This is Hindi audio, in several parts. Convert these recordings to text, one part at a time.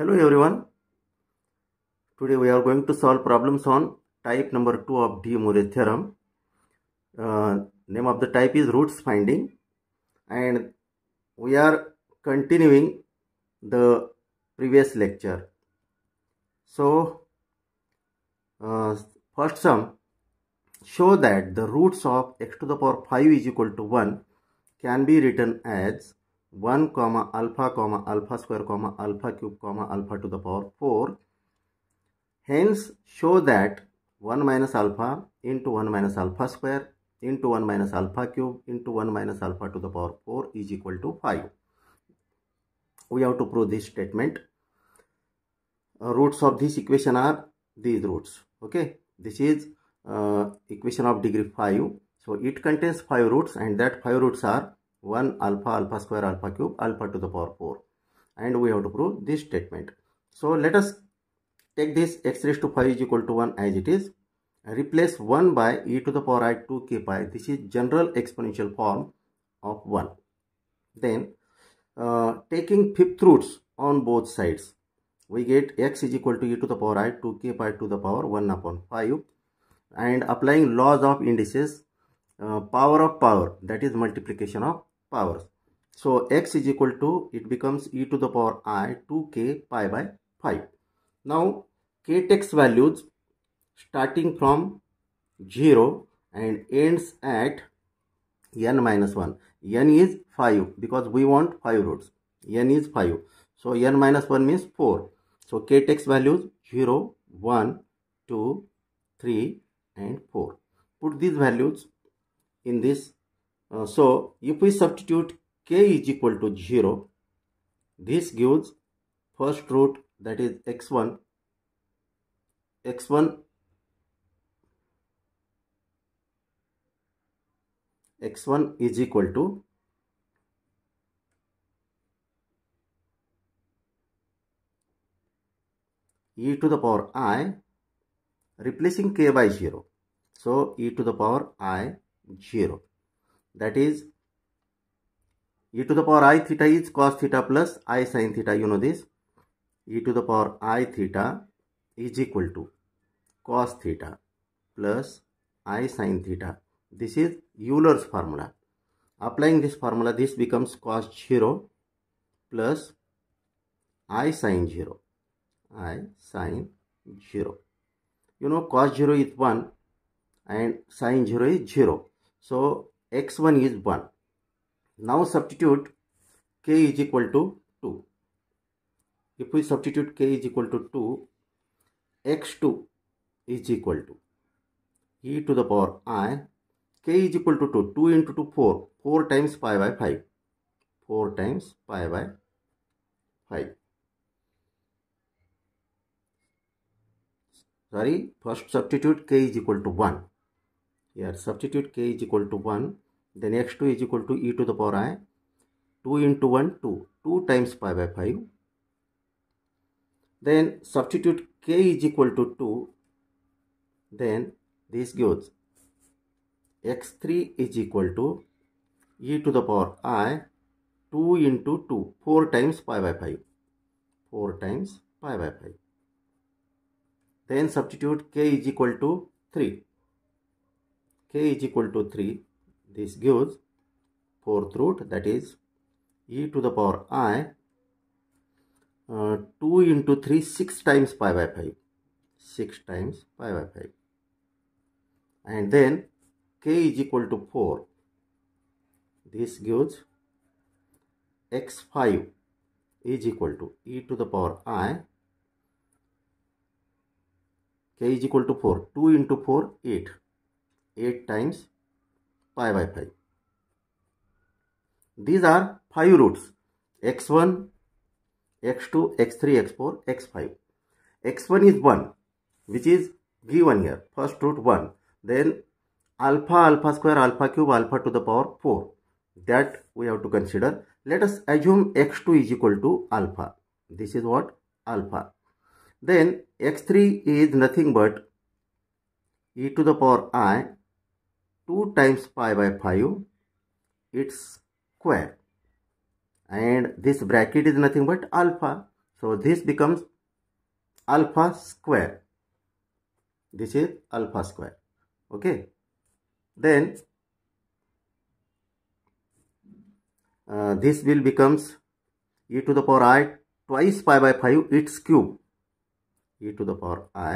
Hello everyone. Today we are going to solve problems on type number 2 of De Mourier theorem. Uh, name of the type is roots finding and we are continuing the previous lecture. So uh, first sum show that the roots of x to the power 5 is equal to 1 can be written as 1 comma alpha comma alpha square comma alpha cube comma alpha to the power 4 hence show that 1 minus alpha into 1 minus alpha square into 1 minus alpha cube into 1 minus alpha to the power 4 is equal to 5 we have to prove this statement uh, roots of this equation are these roots okay this is uh, equation of degree 5 so it contains 5 roots and that 5 roots are 1 alpha alpha square alpha cube alpha to the power 4 and we have to prove this statement. So let us take this x raised to 5 is equal to 1 as it is replace 1 by e to the power i 2k pi this is general exponential form of 1 then uh, taking fifth roots on both sides we get x is equal to e to the power i 2k pi to the power 1 upon 5 and applying laws of indices uh, power of power that is multiplication of powers. So x is equal to, it becomes e to the power i 2k pi by 5. Now k takes values starting from 0 and ends at n minus 1. n is 5 because we want 5 roots. n is 5. So n minus 1 means 4. So k takes values 0, 1, 2, 3 and 4. Put these values in this uh, so if we substitute k is equal to 0, this gives first root that is x1, x1, x1 is equal to e to the power i replacing k by 0. So e to the power i 0 that is e to the power i theta is cos theta plus i sin theta you know this e to the power i theta is equal to cos theta plus i sin theta this is Euler's formula applying this formula this becomes cos 0 plus i sin 0 i sin 0 you know cos 0 is 1 and sin 0 is 0 so x1 is 1. Now substitute k is equal to 2. If we substitute k is equal to 2, x2 is equal to e to the power i k is equal to 2 2 into 2 4 4 times pi by 5 4 times pi by 5 sorry first substitute k is equal to 1 here substitute k is equal to 1. Then x2 is equal to e to the power i. 2 into 1, 2. 2 times pi by 5. Then substitute k is equal to 2. Then this gives x3 is equal to e to the power i 2 into 2. 4 times pi by 5. 4 times pi by 5. Then substitute k is equal to 3 k is equal to 3 this gives fourth root that is e to the power i uh, 2 into 3 6 times pi by 5 6 times pi by 5 and then k is equal to 4 this gives x5 is equal to e to the power i k is equal to 4 2 into 4 8 8 times pi by 5. These are 5 roots x1, x2, x3, x4, x5. x1 is 1 which is given here first root 1 then alpha alpha square alpha cube alpha to the power 4 that we have to consider. Let us assume x2 is equal to alpha. This is what alpha. Then x3 is nothing but e to the power i 2 times pi by 5 its square and this bracket is nothing but alpha so this becomes alpha square this is alpha square okay then uh, this will becomes e to the power i twice pi by 5 its cube e to the power i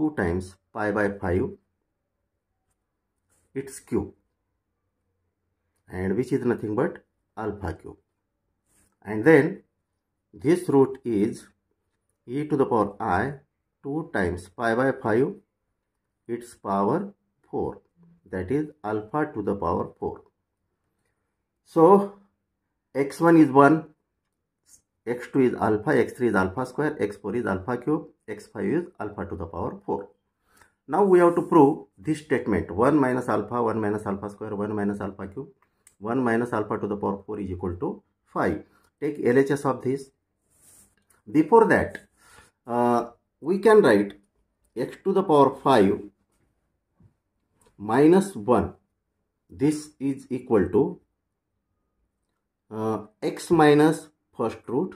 2 times pi by 5 its cube and which is nothing but alpha cube and then this root is e to the power i 2 times pi by 5 its power 4 that is alpha to the power 4 so x1 is 1 x2 is alpha x3 is alpha square x4 is alpha cube x5 is alpha to the power 4 now we have to prove this statement 1 minus alpha 1 minus alpha square 1 minus alpha cube 1 minus alpha to the power 4 is equal to 5. Take LHS of this. Before that uh, we can write x to the power 5 minus 1 this is equal to uh, x minus first root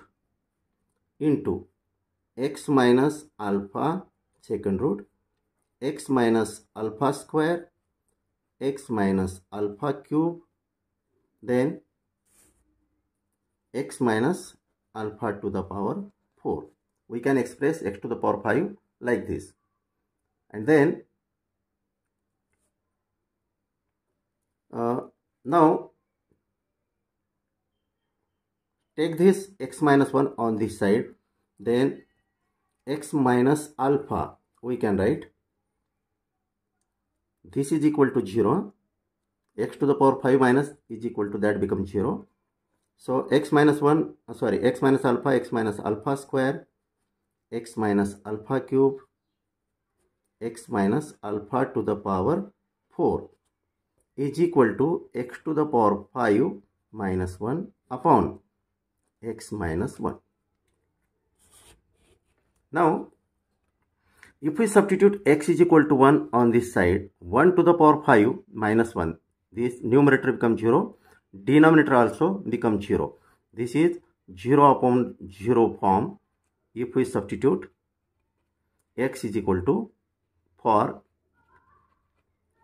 into x minus alpha second root x minus alpha square x minus alpha cube then x minus alpha to the power 4 we can express x to the power 5 like this and then uh, now take this x minus 1 on this side then x minus alpha we can write this is equal to 0 x to the power 5 minus is equal to that becomes 0 so x minus 1 uh, sorry x minus alpha x minus alpha square x minus alpha cube x minus alpha to the power 4 is equal to x to the power 5 minus 1 upon x minus 1 now if we substitute x is equal to 1 on this side, 1 to the power 5 minus 1. This numerator becomes 0. Denominator also becomes 0. This is 0 upon 0 form. If we substitute x is equal to for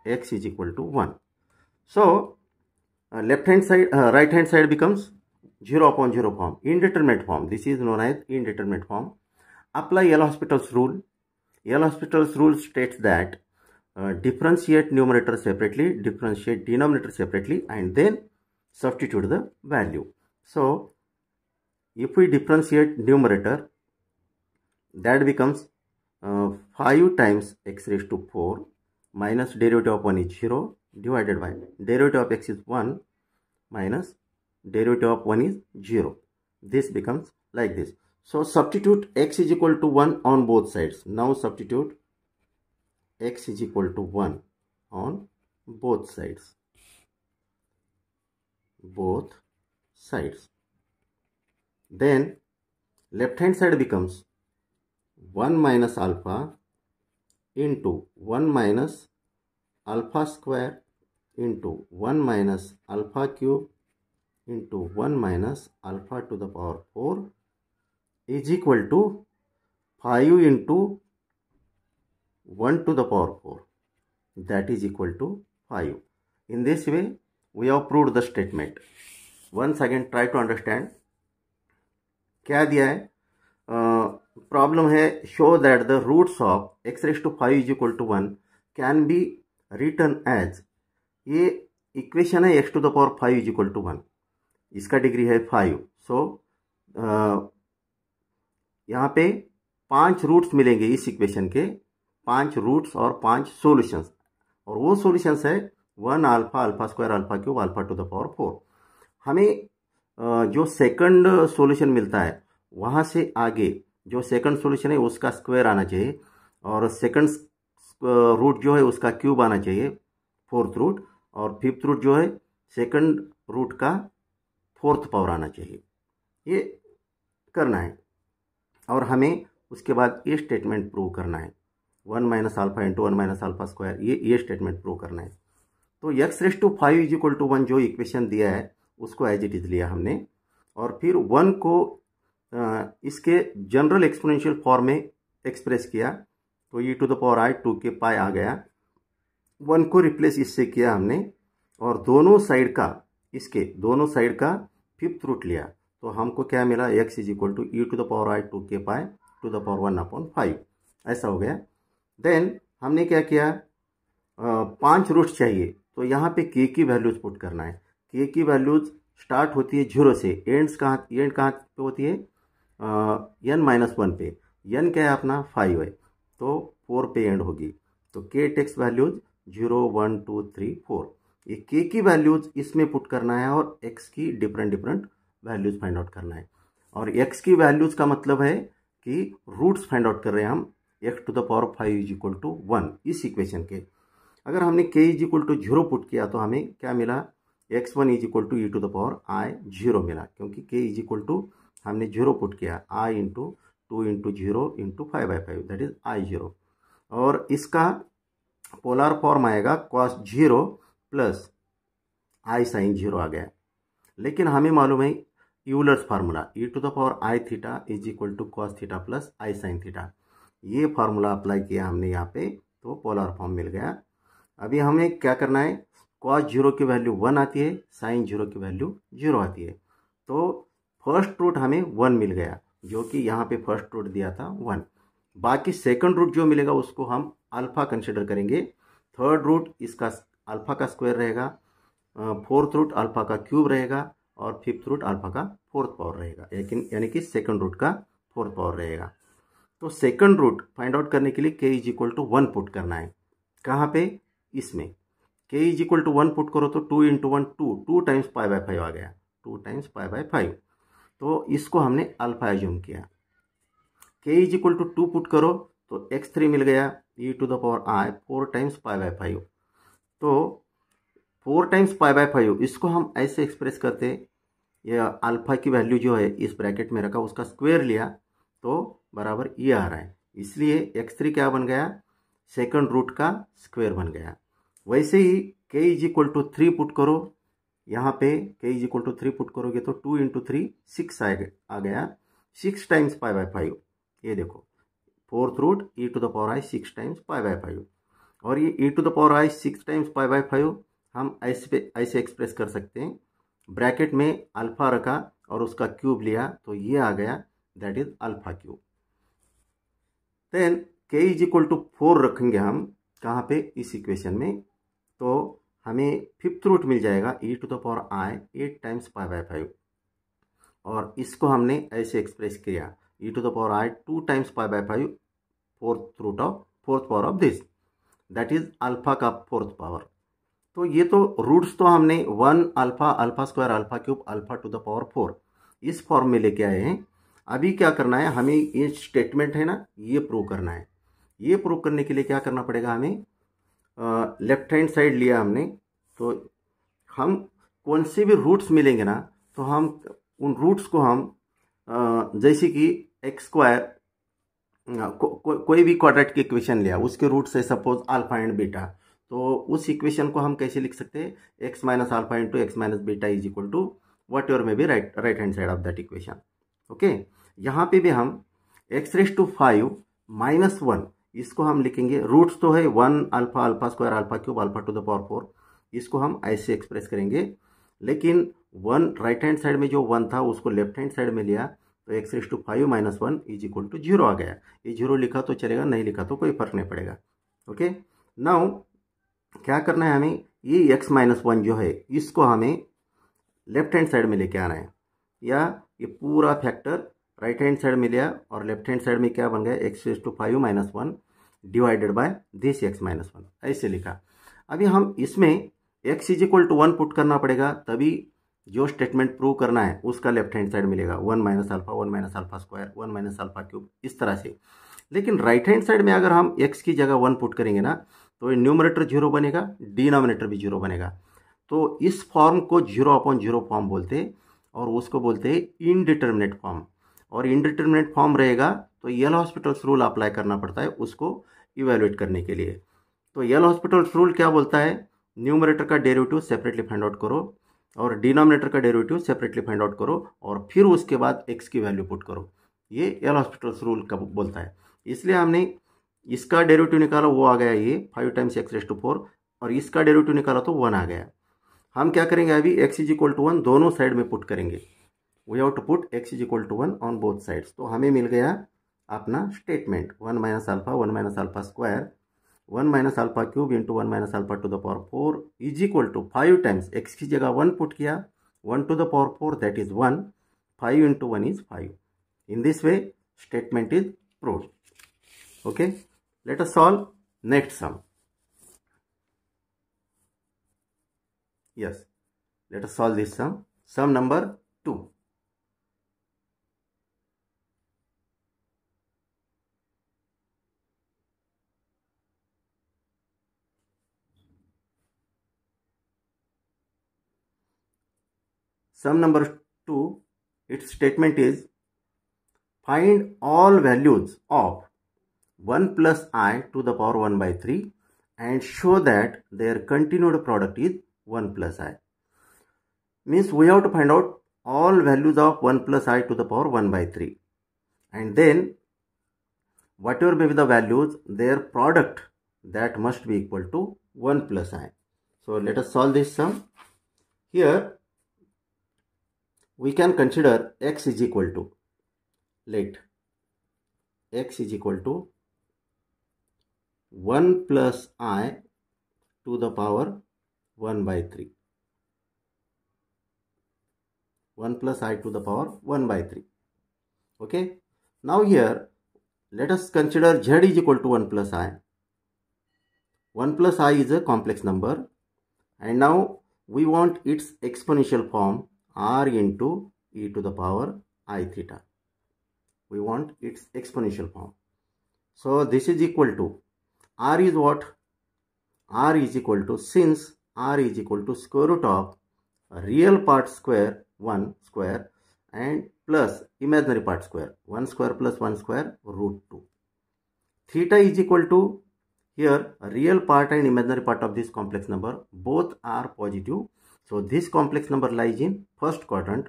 x is equal to 1. So, uh, left hand side, uh, right hand side becomes 0 upon 0 form, indeterminate form. This is known as indeterminate form. Apply L-Hospital's rule L-Hospital's rule states that uh, differentiate numerator separately, differentiate denominator separately and then substitute the value. So, if we differentiate numerator, that becomes uh, 5 times x raised to 4 minus derivative of 1 is 0 divided by derivative of x is 1 minus derivative of 1 is 0. This becomes like this. So substitute x is equal to 1 on both sides. Now substitute x is equal to 1 on both sides. Both sides. Then left hand side becomes 1 minus alpha into 1 minus alpha square into 1 minus alpha cube into 1 minus alpha to the power 4 is equal to five into one to the power four that is equal to five in this way we have proved the statement once again try to understand क्या दिया है प्रॉब्लम uh, है show that the roots of x raise to five is equal to one can be written as ये इक्वेशन है x to the power five is equal to one इसका डिग्री है फाइव सो यहाँ पे पांच रूट्स मिलेंगे इस इक्वेशन के पांच रूट्स और पांच सॉल्यूशंस और वो सॉल्यूशंस है one alpha alpha square alpha cube alpha to the power four हमें जो सेकंड सॉल्यूशन मिलता है वहाँ से आगे जो सेकंड सॉल्यूशन है उसका स्क्वायर आना चाहिए और सेकंड रूट जो है उसका क्यूब आना चाहिए फोर्थ रूट और फिफ्थ रूट जो है सेकंड रूट का फोर्थ पावर आना चाहिए ये करना है और हमें उसके बाद ये स्टेटमेंट प्रूव करना है one minus alpha into one minus alpha square ये ये स्टेटमेंट प्रूव करना है तो x raise to five is equal to one जो इक्वेशन दिया है उसको एज इट इज़ लिया हमने और फिर वन को इसके जनरल एक्सपोनेंशियल फॉर्म में एक्सप्रेस किया तो e to the power i two k pi आ गया वन को रिप्लेस इससे किया हमने और दोनों साइड का इसके दोनों साइड का फिफ्थ रूट लिया तो हमको क्या मिला x is equal to e to the power i two k pi to the power one upon five ऐसा हो गया देन हमने क्या किया पांच रूट चाहिए तो यहाँ पे के की वैल्यूज पुट करना है के की वैल्यूज स्टार्ट होती है जीरो से एंड्स कहाँ एंड कहाँ पे होती है एन माइनस वन पे एन क्या है अपना फाइव है तो फोर पे एंड होगी तो k takes values zero one two three four ये के की वैल्यूज इसमें पुट करना है और एक्स की different different values find out करना है और एक्स की वैल्यूज़ का मतलब है कि रूट्स फाइंड आउट कर रहे हैं हम x to the power five is equal to one इस इक्वेशन के अगर हमने k is equal to zero put किया तो हमें क्या मिला x one is equal to e to the power i zero मिला क्योंकि के इज इक्वल टू हमने जीरो पुट किया i into two into zero into five by five that is i zero और इसका पोलर फॉर्म आएगा cos zero plus i sine zero आ गया लेकिन हमें मालूम है Euler's formula e to the power i theta is equal to cos theta plus i sine theta ये फार्मूला अप्लाई किया हमने यहाँ पे तो पोलर फॉर्म मिल गया अभी हमें क्या करना है कॉस जीरो की वैल्यू वन आती है साइन जीरो की वैल्यू जीरो आती है तो फर्स्ट रूट हमें वन मिल गया जो कि यहाँ पे फर्स्ट रूट दिया था वन बाकी सेकंड रूट जो मिलेगा उसको हम अल्फ़ा कंसिडर करेंगे थर्ड रूट इसका अल्फ़ा का स्क्वायर रहेगा फोर्थ रूट अल्फ़ा का क्यूब रहेगा और फिफ्थ रूट अल्फा का फोर्थ पावर रहेगा लेकिन यानी कि सेकंड रूट का फोर्थ पावर रहेगा तो सेकंड रूट फाइंड आउट करने के लिए k is equal to one put करना है कहाँ पे इसमें k is equal to one put करो तो two into one two two times pi by five आ गया two times pi by five तो इसको हमने अल्फा एज्यूम किया k is equal to two put करो तो एक्स थ्री मिल गया e to the power i four times pi by five तो four times pi by five इसको हम ऐसे एक्सप्रेस करते या अल्फा की वैल्यू जो है इस ब्रैकेट में रखा उसका स्क्वेयर लिया तो बराबर ये आ रहा है इसलिए एक्स थ्री क्या बन गया सेकंड रूट का स्क्वेयर बन गया वैसे ही k is equal to three put करो यहाँ पे k is equal to three put करोगे तो टू इंटू थ्री सिक्स आ गया six times pi by five ये देखो fourth root e to the power i six times pi by five और ये e to the power i six times pi by five हम ऐसे ऐसे एक्सप्रेस कर सकते हैं ब्रैकेट में अल्फ़ा रखा और उसका क्यूब लिया तो ये आ गया that is alpha cube then k is equal to four रखेंगे हम कहाँ पे इस इक्वेशन में तो हमें फिफ्थ रूट मिल जाएगा e to the power i eight times five by five और इसको हमने ऐसे एक्सप्रेस किया e to the power i two times five by five fourth root of fourth power of this that is alpha का फोर्थ पावर तो ये तो रूट्स तो हमने one alpha alpha square alpha cube alpha to the power four इस फॉर्म में लेके आए हैं अभी क्या करना है हमें ये स्टेटमेंट है ना ये प्रूव करना है ये प्रूव करने के लिए क्या करना पड़ेगा हमें लेफ्ट हैंड साइड लिया हमने तो हम कौन से भी रूट्स मिलेंगे ना तो हम उन रूट्स को हम जैसे कि एक्स स्क्वायर को, को, कोई भी क्वाड्रेटिक इक्वेशन लिया उसके रूट है सपोज अल्फा एंड बीटा तो उस इक्वेशन को हम कैसे लिख सकते हैं x minus alpha into x minus beta is equal to what your may be right right hand side of that equation okay यहाँ पे भी हम x raise to five minus one इसको हम लिखेंगे रूट्स तो है one alpha alpha square alpha cube alpha to the power four इसको हम ऐसे एक्सप्रेस करेंगे लेकिन वन राइट हैंड साइड में जो वन था उसको लेफ्ट हैंड साइड में लिया तो x raise to five minus one is equal to zero आ गया ये जीरो लिखा तो चलेगा नहीं लिखा तो कोई फर्क नहीं पड़ेगा ओके नाउ क्या करना है हमें ये एक्स माइनस वन जो है इसको हमें लेफ्ट हैंड साइड में लेके आना है या ये पूरा फैक्टर राइट हैंड साइड में लिया और लेफ्ट हैंड साइड में क्या बन गया x to five minus one divided by this x minus one ऐसे लिखा अभी हम इसमें x is equal to one put करना पड़ेगा तभी जो स्टेटमेंट प्रूव करना है उसका लेफ्ट हैंड साइड मिलेगा one minus alpha one minus alpha square one minus alpha cube इस तरह से लेकिन राइट हैंड साइड में अगर हम एक्स की जगह वन पुट करेंगे ना तो न्यूमरेटर जीरो बनेगा डिनोमिनेटर भी जीरो बनेगा तो इस फॉर्म को जीरो अपॉन जीरो फॉर्म बोलते हैं और उसको बोलते हैं इनडिटर्मिनेट फॉर्म और इनडिटर्मिनेट फॉर्म रहेगा तो यल हॉस्पिटल्स रूल अप्लाई करना पड़ता है उसको इवेल्युएट करने के लिए तो यल हॉस्पिटल्स रूल क्या बोलता है न्यूमरेटर का डेरिवेटिव सेपरेटली फाइंड आउट करो और डिनोमिनेटर का डेरिवेटिव सेपरेटली फाइंड आउट करो और फिर उसके बाद एक्स की वैल्यू पुट करो ये एल हॉस्पिटल्स रूल का बोलता है इसलिए हमने इसका डेरिवेटिव निकाला वो आ गया ये five times x raise to four और इसका डेरिवेटिव निकाला तो वन आ गया हम क्या करेंगे अभी x is equal to one दोनों साइड में पुट करेंगे we have to put x is equal to one on both sides तो हमें मिल गया अपना statement one minus alpha one minus alpha square one minus alpha cube into one minus alpha to the power four is equal to five times x की जगह वन पुट किया one to the power four that is one five into one is five in this way statement is proved okay Let us solve next sum. Yes, let us solve this sum. Sum number 2. Sum number 2, its statement is find all values of 1 plus i to the power 1 by 3 and show that their continued product is 1 plus i. Means we have to find out all values of 1 plus i to the power 1 by 3 and then whatever may be the values their product that must be equal to 1 plus i. So let us solve this sum. Here we can consider x is equal to let x is equal to 1 plus i to the power 1 by 3. 1 plus i to the power 1 by 3. Okay. Now here, let us consider z is equal to 1 plus i. 1 plus i is a complex number. And now we want its exponential form r into e to the power i theta. We want its exponential form. So this is equal to r is what r is equal to since r is equal to square root of real part square 1 square and plus imaginary part square 1 square plus 1 square root 2 theta is equal to here real part and imaginary part of this complex number both are positive so this complex number lies in first quadrant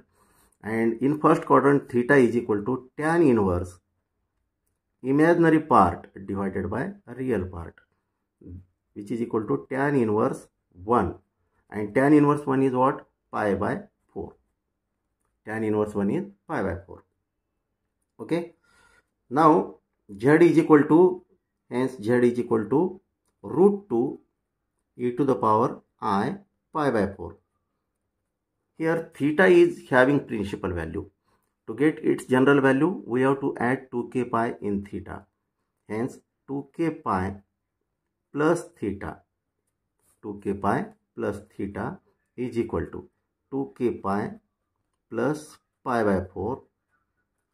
and in first quadrant theta is equal to tan inverse imaginary part divided by real part which is equal to tan inverse 1 and tan inverse 1 is what pi by 4 tan inverse 1 is pi by 4 okay now z is equal to hence z is equal to root 2 e to the power i pi by 4 here theta is having principal value to get its general value, we have to add 2k pi in theta. Hence, 2k pi plus theta, 2k pi plus theta is equal to 2k pi plus pi by 4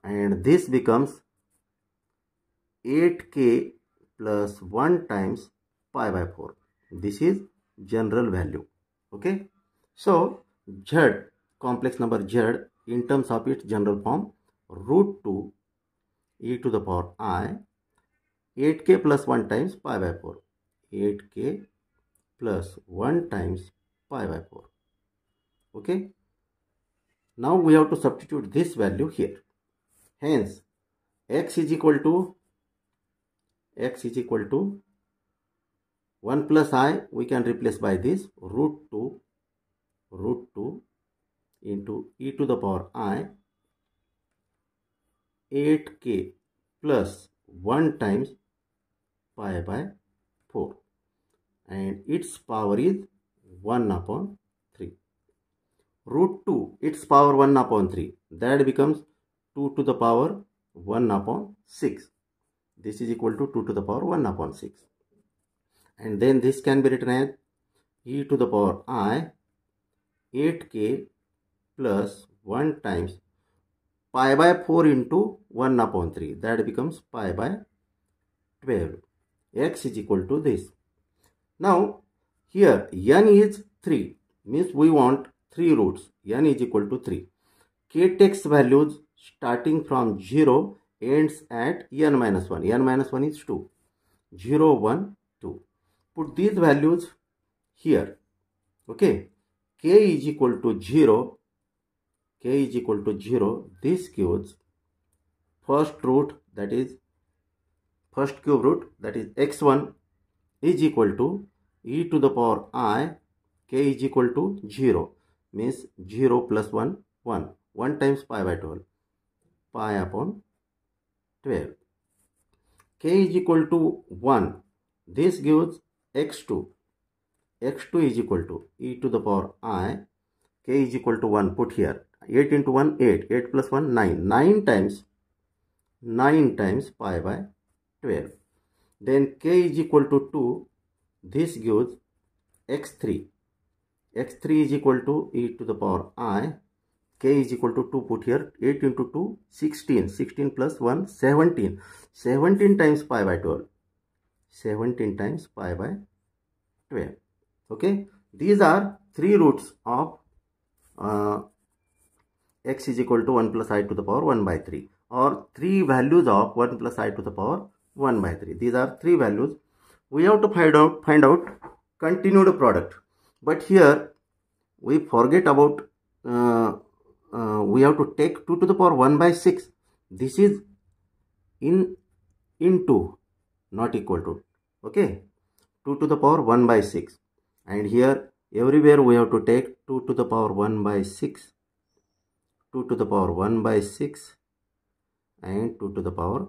and this becomes 8k plus 1 times pi by 4. This is general value. Okay. So, Z, complex number Z in terms of its general form root 2 e to the power i 8k plus 1 times pi by 4 8k plus 1 times pi by 4 okay now we have to substitute this value here hence x is equal to x is equal to 1 plus i we can replace by this root 2 root 2 into e to the power i 8k plus 1 times pi by 4 and its power is 1 upon 3. Root 2 its power 1 upon 3 that becomes 2 to the power 1 upon 6. This is equal to 2 to the power 1 upon 6. And then this can be written as e to the power i 8k plus 1 times pi by 4 into 1 upon 3 that becomes pi by 12 x is equal to this now here n is 3 means we want 3 roots n is equal to 3 k takes values starting from 0 ends at n minus 1 n minus 1 is 2 0 1 2 put these values here okay k is equal to 0 k is equal to 0, this gives first root that is first cube root that is x1 is equal to e to the power i k is equal to 0 means 0 plus 1 1 1 times pi by 12 pi upon 12 k is equal to 1 this gives x2 x2 is equal to e to the power i k is equal to 1 put here 8 into 1 8 8 plus 1 9 9 times 9 times pi by 12 then k is equal to 2 this gives x3 x3 is equal to e to the power i k is equal to 2 put here 8 into 2 16 16 plus 1 17 17 times pi by 12 17 times pi by 12 okay these are three roots of uh, x is equal to 1 plus i to the power 1 by 3 or three values of 1 plus i to the power 1 by 3. These are three values. We have to find out, find out continued product. But here we forget about, uh, uh, we have to take 2 to the power 1 by 6. This is in into not equal to okay 2 to the power 1 by 6 and here everywhere we have to take 2 to the power 1 by 6 2 to the power 1 by 6 and 2 to the power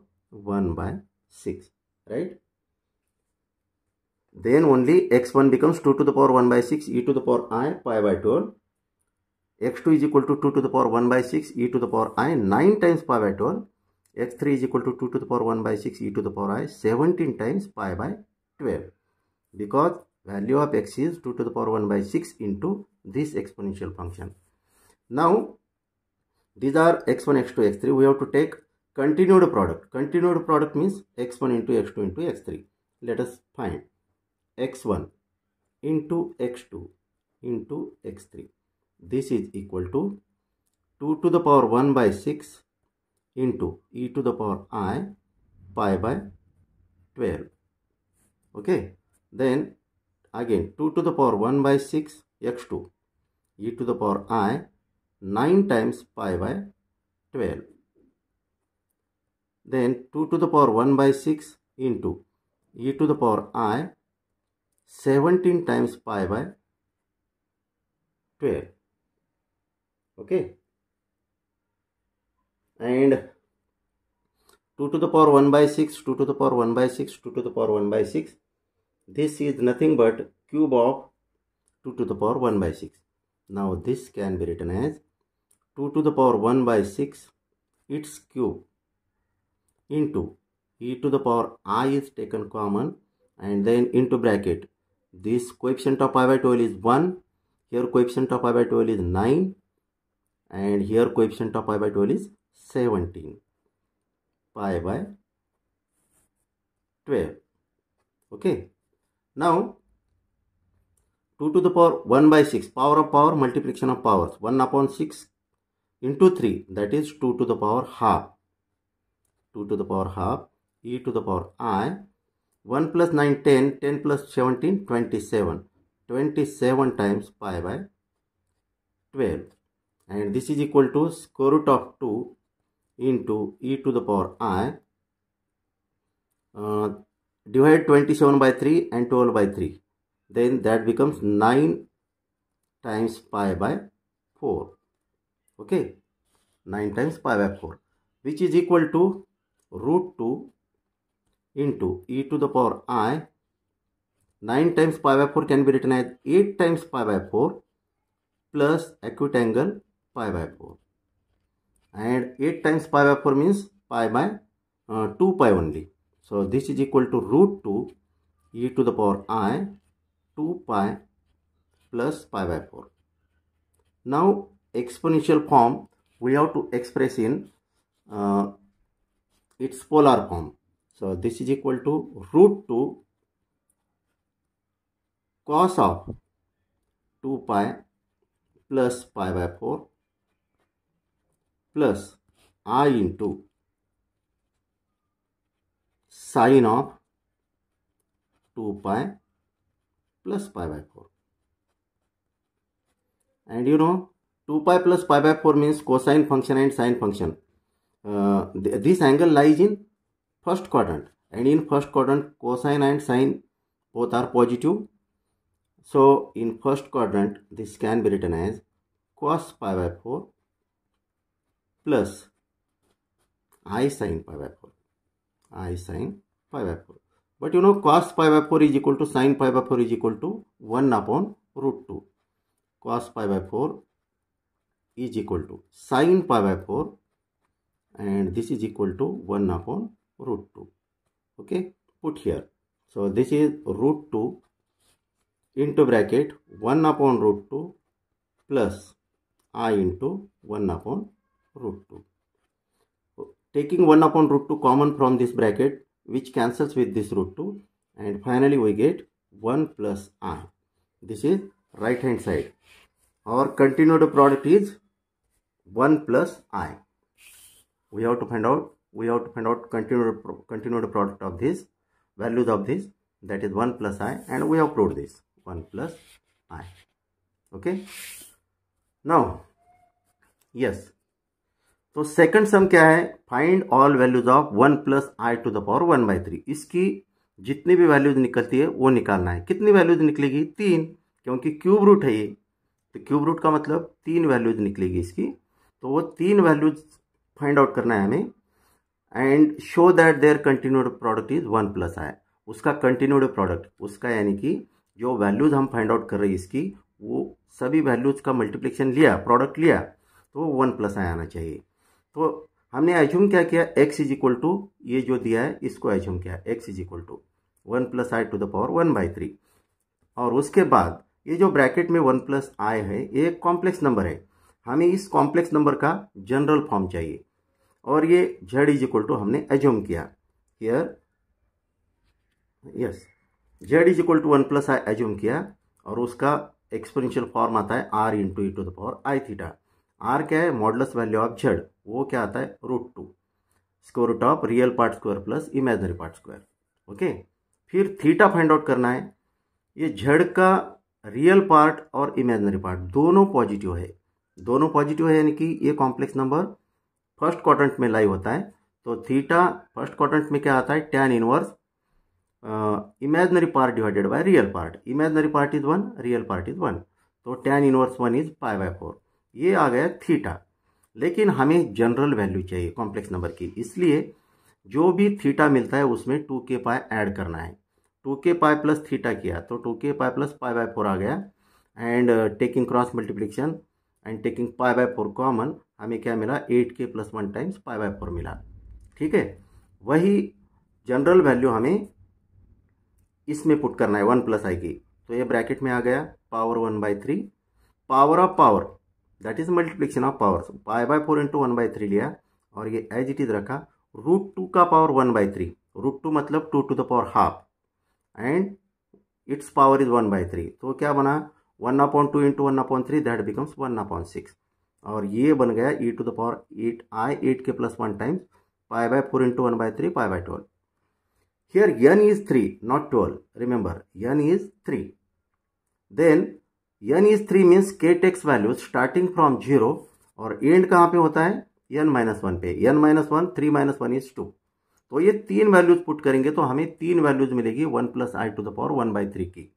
1 by 6 right then only x1 becomes 2 to the power 1 by 6 e to the power i pi by 12 x2 is equal to 2 to the power 1 by 6 e to the power i 9 times pi by 12 x3 is equal to 2 to the power 1 by 6 e to the power i 17 times pi by 12 because value of x is 2 to the power 1 by 6 into this exponential function. Now these are x1 x2 x3 we have to take continued product continued product means x1 into x2 into x3 let us find x1 into x2 into x3 this is equal to 2 to the power 1 by 6 into e to the power i pi by 12 okay then again 2 to the power 1 by 6 x2 e to the power i 9 times pi by 12. Then 2 to the power 1 by 6 into e to the power i 17 times pi by 12. Okay. And 2 to the power 1 by 6, 2 to the power 1 by 6, 2 to the power 1 by 6. This is nothing but cube of 2 to the power 1 by 6. Now this can be written as 2 to the power 1 by 6 its cube into e to the power i is taken common and then into bracket this coefficient of pi by 12 is 1 here coefficient of pi by 12 is 9 and here coefficient of pi by 12 is 17 pi by 12 okay now 2 to the power 1 by 6 power of power multiplication of powers 1 upon 6 into 3 that is 2 to the power half 2 to the power half e to the power i 1 plus 9 10 10 plus 17 27 27 times pi by 12 and this is equal to square root of 2 into e to the power i uh, divide 27 by 3 and 12 by 3 then that becomes 9 times pi by 4 okay 9 times pi by 4 which is equal to root 2 into e to the power i 9 times pi by 4 can be written as 8 times pi by 4 plus acute angle pi by 4 and 8 times pi by 4 means pi by uh, 2 pi only so this is equal to root 2 e to the power i 2 pi plus pi by 4 now exponential form we have to express in uh, its polar form. So this is equal to root 2 cos of 2 pi plus pi by 4 plus i into sine of 2 pi plus pi by 4. And you know 2 pi plus pi by 4 means cosine function and sine function. Uh, this angle lies in first quadrant and in first quadrant cosine and sine both are positive. So in first quadrant this can be written as cos pi by 4 plus i sine pi by 4 i sine pi by 4 but you know cos pi by 4 is equal to sine pi by 4 is equal to 1 upon root 2 cos pi by 4 is equal to sine pi by 4 and this is equal to 1 upon root 2 okay put here so this is root 2 into bracket 1 upon root 2 plus i into 1 upon root 2 taking 1 upon root 2 common from this bracket which cancels with this root 2 and finally we get 1 plus i this is right hand side our continued product is one plus i we have to find out we have to find out continue continue product of this values of this that is one plus i and we have prove this one plus i okay now yes तो सेकंड सम क्या है find all values of one plus i to the power one by three इसकी जितनी भी वैल्यूज निकलती है वो निकालना है कितनी वैल्यूज निकलेगी तीन क्योंकि क्यूब रूट है ये तो क्यूब रूट का मतलब तीन वैल्यूज निकलेगी इसकी तो वो तीन वैल्यूज फाइंड आउट करना है हमें and show that there continued product is one plus i उसका कंटिन्यूड प्रोडक्ट उसका यानी कि जो वैल्यूज हम फाइंड आउट कर रहे हैं इसकी वो सभी वैल्यूज का मल्टीप्लिकेशन लिया प्रोडक्ट लिया तो वो वन प्लस आई आना चाहिए तो हमने एज्यूम क्या किया एक्स इज इक्वल टू ये जो दिया है इसको एज्यूम किया x is equal to one plus i to the power one by three और उसके बाद ये जो ब्रैकेट में वन प्लस आई है ये एक कॉम्प्लेक्स नंबर है हमें इस कॉम्प्लेक्स नंबर का जनरल फॉर्म चाहिए और ये जेड इज इक्वल टू हमने एज्यूम किया here yes z is equal to one plus i assume किया और उसका एक्सपोनेंशियल फॉर्म आता है r into e to the power i theta r क्या है मॉडलस वैल्यू ऑफ जेड वो क्या आता है root to square root of real part square plus imaginary part square okay फिर थीटा फाइंड आउट करना है ये झड़ का रियल पार्ट और इमेजनरी पार्ट दोनों पॉजिटिव है दोनों पॉजिटिव है यानी कि ये कॉम्प्लेक्स नंबर फर्स्ट क्वाड्रेंट में लाइव होता है तो थीटा फर्स्ट क्वाड्रेंट में क्या आता है tan inverse imaginary part divided by real part imaginary part is one real part is one तो tan inverse one is five by four ये आ गया थीटा लेकिन हमें जनरल वैल्यू चाहिए कॉम्प्लेक्स नंबर की इसलिए जो भी थीटा मिलता है उसमें टू के पाए ऐड करना है to k pi plus theta किया तो two k pi plus five by four आ गया and taking cross multiplication and taking pi by four common हमें क्या मिला eight k plus one times pi by four मिला ठीक है वही जनरल वैल्यू हमें इसमें पुट करना है वन प्लस आई की तो ये ब्रैकेट में आ गया power one by three power of power that is multiplication of power pi by four into one by three लिया और ये एज इट इज रखा रूट टू का power one by three root two मतलब two to the power half and its power is one by three तो क्या बना one upon two into one upon three that becomes one upon six और ये बन गया e to the power eight i eight k plus one times pi by four into one by three pi by twelve here n is three not twelve remember n is three then n is three means k takes values starting from zero और एंड कहाँ पे होता है n माइनस वन पे n minus one three minus one is two तो ये तीन वैल्यूज पुट करेंगे तो हमें तीन वैल्यूज मिलेगी one plus i to the power one by three की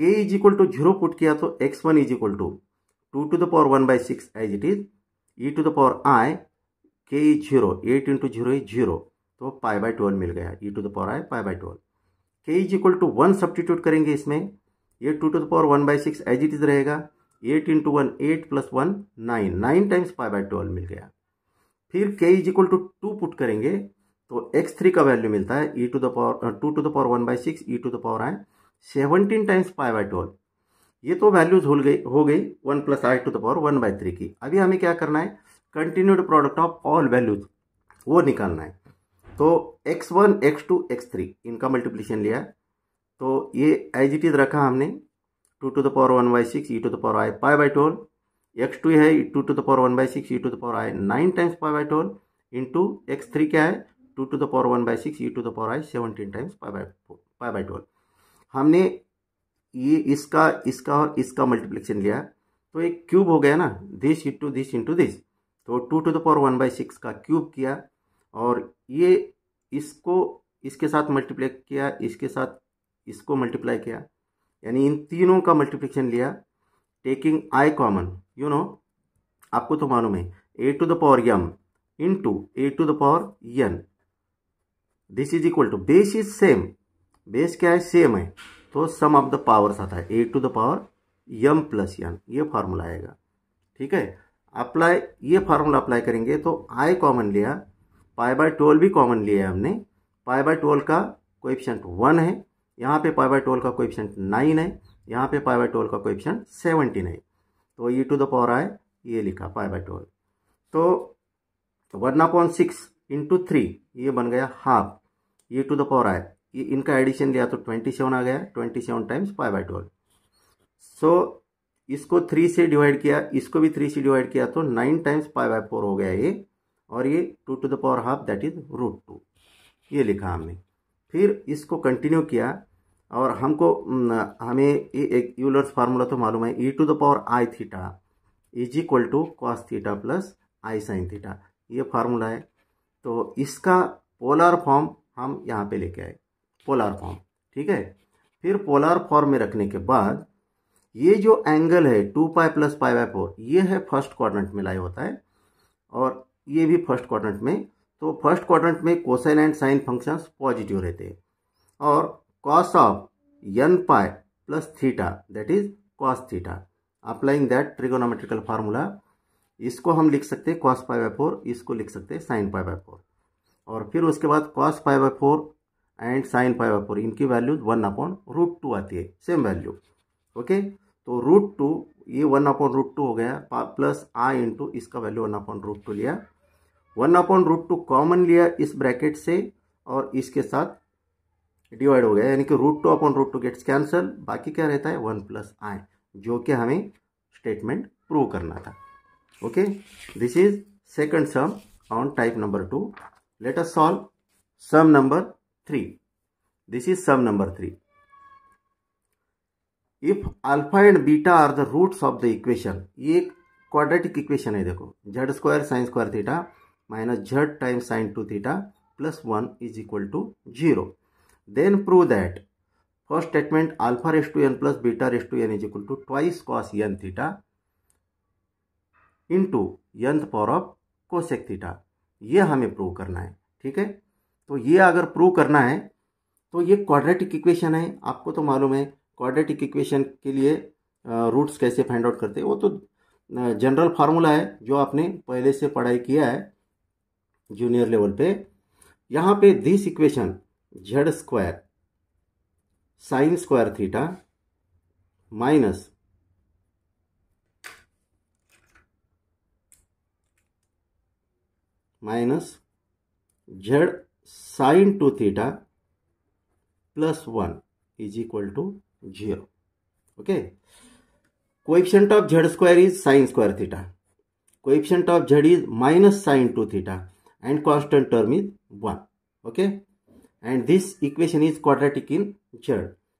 k is equal to zero put किया तो x one is equal to two to the power one by six as it is e to the power i k is zero eight into zero is zero तो पाई बाई ट्वेल्व मिल गया e to the power i pi by twelve k is equal to one substitute करेंगे इसमें ये two to the power one by six as it is रहेगा eight into one eight plus one nine nine times pi by twelve मिल गया फिर k is equal to two put करेंगे तो एक्स थ्री का वैल्यू मिलता है e to the power two to the power one by six e to the power i seventeen times pi by twelve ये तो वैल्यूज हो गई हो गई one plus i to the power one by three की अभी हमें क्या करना है continued product of all values वो निकालना है तो x one x two x three इनका मल्टीप्लीकेशन लिया तो ये एज इट इज रखा हमने two to the power one by six e to the power i pi by twelve x two है two to the power one by six e to the power I nine times pi by twelve two x three क्या है two to the power one by six e to the power i seventeen times pi by pi by twelve हमने ये इसका इसका और इसका मल्टीप्लिकेशन लिया तो एक क्यूब हो गया ना this into this into this तो two to the power one by six का क्यूब किया और ये इसको इसके साथ मल्टीप्लाई किया इसके साथ इसको मल्टीप्लाई किया यानी इन तीनों का मल्टीप्लिकेशन लिया taking i common you know आपको तो मालूम है a to the power m into a to the power n this is equal to base is same base क्या है सेम है तो सम ऑफ द पावर्स आता है a to the power m plus n ये फार्मूला आएगा ठीक है अप्लाई ये फार्मूला अप्लाई करेंगे तो आई कॉमन लिया पाई बाय ट्वेल्व भी कॉमन लिया है हमने पाई बाय ट्वेल्व का कोएफिशिएंट वन है यहाँ पे पाई बाय ट्वेल्व का कोएफिशिएंट नाइन है यहाँ पे पाई बाय ट्वेल्व का कोएफिशिएंट सेवनटीन है तो e to the power i ये लिखा पाई बाय ट्वेल्व तो one upon six into three ये बन गया half e to the power i इनका एडिशन लिया तो ट्वेंटी सेवन आ गया twenty seven times five by twelve so इसको थ्री से डिवाइड किया इसको भी थ्री से डिवाइड किया तो nine times five by four हो गया ये और ये two to the power half that is root two ये लिखा हमने फिर इसको कंटिन्यू किया और हमको हमें ये एक यूलर्स फार्मूला तो मालूम है e to the power i theta is equal to cos theta plus i sine theta ये फार्मूला है तो इसका पोलर फॉर्म हम यहाँ पे लेके आए पोलार फॉर्म ठीक है फिर पोलार फॉर्म में रखने के बाद ये जो एंगल है two pi plus pi by four ये है फर्स्ट क्वाड्रेंट में लाई होता है और ये भी फर्स्ट क्वाड्रेंट में तो फर्स्ट क्वाड्रेंट में cosine and sine functions positive रहते हैं और cos of n pi plus theta that is cos theta applying that trigonometrical formula इसको हम लिख सकते हैं कॉस पाई बाई फोर इसको लिख सकते हैं साइन पाई बाय फोर और फिर उसके बाद cos pi by four and sine five four इनकी value one upon root two आती है सेम वैल्यू ओके तो रूट टू ये वन अपॉन रूट टू हो गया प्लस आई इंटू इसका value one upon root two लिया one upon root two common लिया इस ब्रैकेट से और इसके साथ डिवाइड हो गया यानी कि root two upon root two gets cancel बाकी क्या रहता है वन प्लस आई जो कि हमें स्टेटमेंट प्रूव करना था okay this is second sum on type number two let us solve sum number three this is sum number three if alpha and beta are the roots of the equation ये एक क्वाड्रेटिक इक्वेशन है देखो z square sine square theta minus z time sine two theta plus one is equal to zero then prove that first statement alpha raise to n plus beta raise to N is equal to twice cos n theta into n power of cosec theta ये हमें प्रूव करना है ठीक है तो ये अगर प्रूव करना है तो ये क्वाड्रेटिक इक्वेशन है आपको तो मालूम है क्वाड्रेटिक इक्वेशन के लिए रूट्स कैसे फाइंड आउट करते हैं वो तो जनरल फार्मूला है जो आपने पहले से पढ़ाई किया है जूनियर लेवल पे यहाँ पे this equation z square sine square theta minus minus z sine 2 theta plus 1 is equal to 0. Okay. Coefficient of z square is sine square theta. Coefficient of z is minus sine 2 theta and constant term is 1. Okay. And this equation is quadratic in z.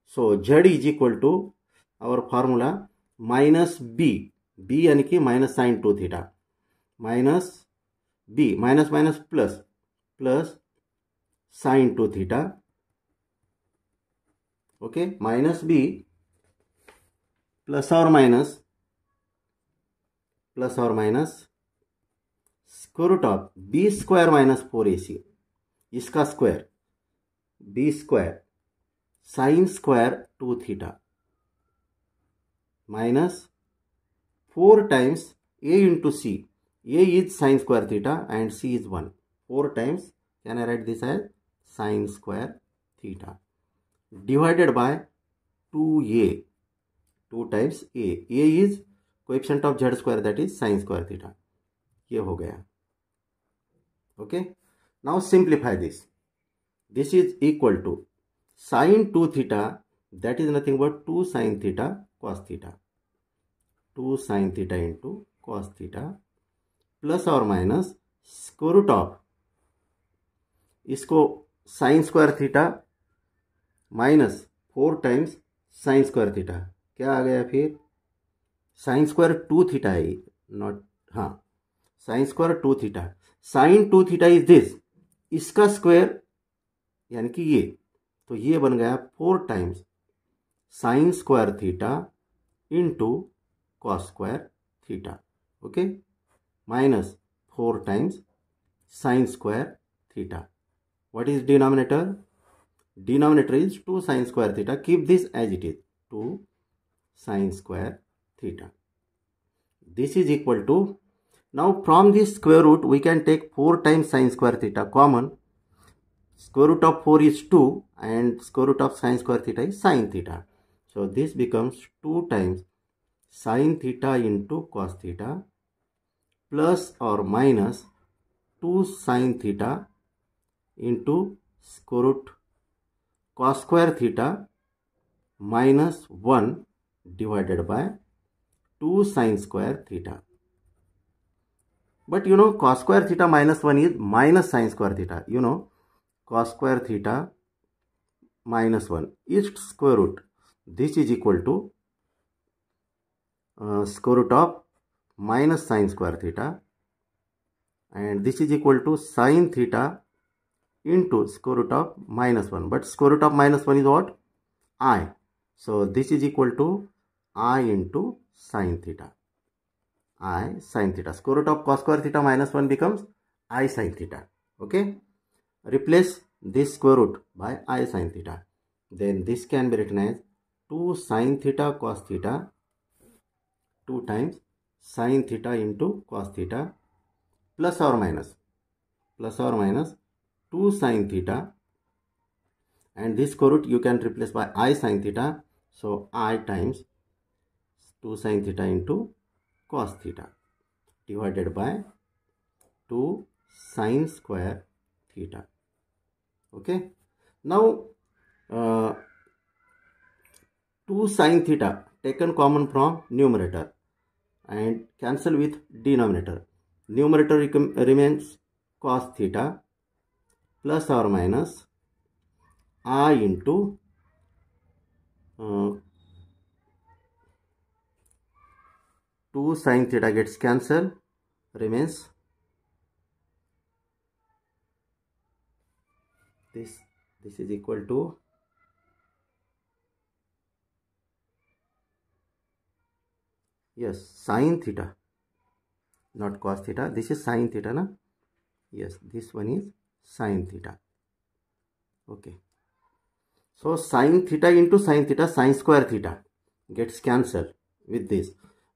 So z is equal to our formula minus b. b and कि minus sine 2 theta. Minus b minus minus plus plus sine two theta okay minus b plus और माइनस प्लस और minus square of b square minus four a c इसका square b square sine square two theta minus four times a into c a is sine square theta and c is one four times can I write this as sine square theta divided by two a two times a a is coefficient of z square that is sine square theta ये हो गया okay now simplify this this is equal to sine two theta that is nothing but two sine theta cos theta two sine theta into cos theta plus और माइनस स्क्वायर रूट ऑफ इसको sine square theta minus four times sine square theta क्या आ गया फिर साइन स्क्वायर टू थीटा है नॉट हाँ sine square two theta sine two theta is this इसका स्क्वायर यानी कि ये तो ये बन गया four times sine square theta into cos square theta okay minus four times sine square theta What is denominator? Denominator is 2 sine square theta. Keep this as it is. 2 sine square theta. This is equal to. Now from this square root we can take 4 times sine square theta common. Square root of 4 is 2 and square root of sine square theta is sine theta. So this becomes 2 times sine theta into cos theta plus or minus 2 sine theta into square root cos square theta minus 1 divided by 2 sine square theta. But you know cos square theta minus 1 is minus sine square theta. You know cos square theta minus 1 is square root. This is equal to uh, square root of minus sine square theta and this is equal to sine theta into square root of minus 1 but square root of minus 1 is what i so this is equal to i into sine theta i sine theta square root of cos square theta minus 1 becomes i sine theta okay replace this square root by i sine theta then this can be written as 2 sine theta cos theta 2 times sine theta into cos theta plus or minus plus or minus 2 sine theta and this square root you can replace by i sine theta. So i times 2 sine theta into cos theta divided by 2 sine square theta. Okay. Now uh, 2 sine theta taken common from numerator and cancel with denominator. Numerator remains cos theta plus or minus I into uh, 2 sine theta gets cancelled remains this this is equal to yes sine theta not cos theta this is sine theta na yes this one is sine theta. Okay. So sine theta into sine theta, sine square theta gets cancelled with this.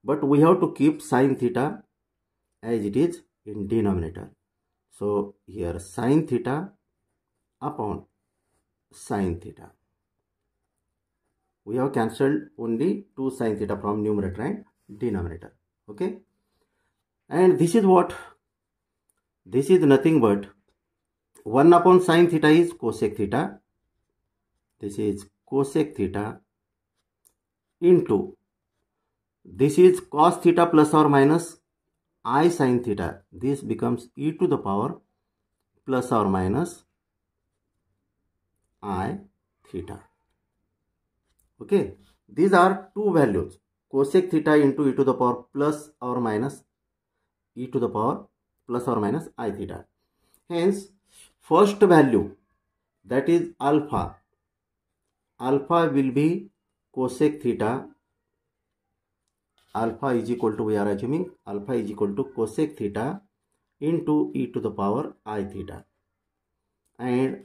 But we have to keep sine theta as it is in denominator. So here sine theta upon sine theta. We have cancelled only 2 sine theta from numerator and denominator. Okay. And this is what? This is nothing but 1 upon sine theta is cosec theta. This is cosec theta into this is cos theta plus or minus i sine theta. This becomes e to the power plus or minus i theta. Okay. These are two values. Cosec theta into e to the power plus or minus e to the power plus or minus i theta. Hence, first value that is alpha alpha will be cosec theta alpha is equal to we are assuming alpha is equal to cosec theta into e to the power i theta and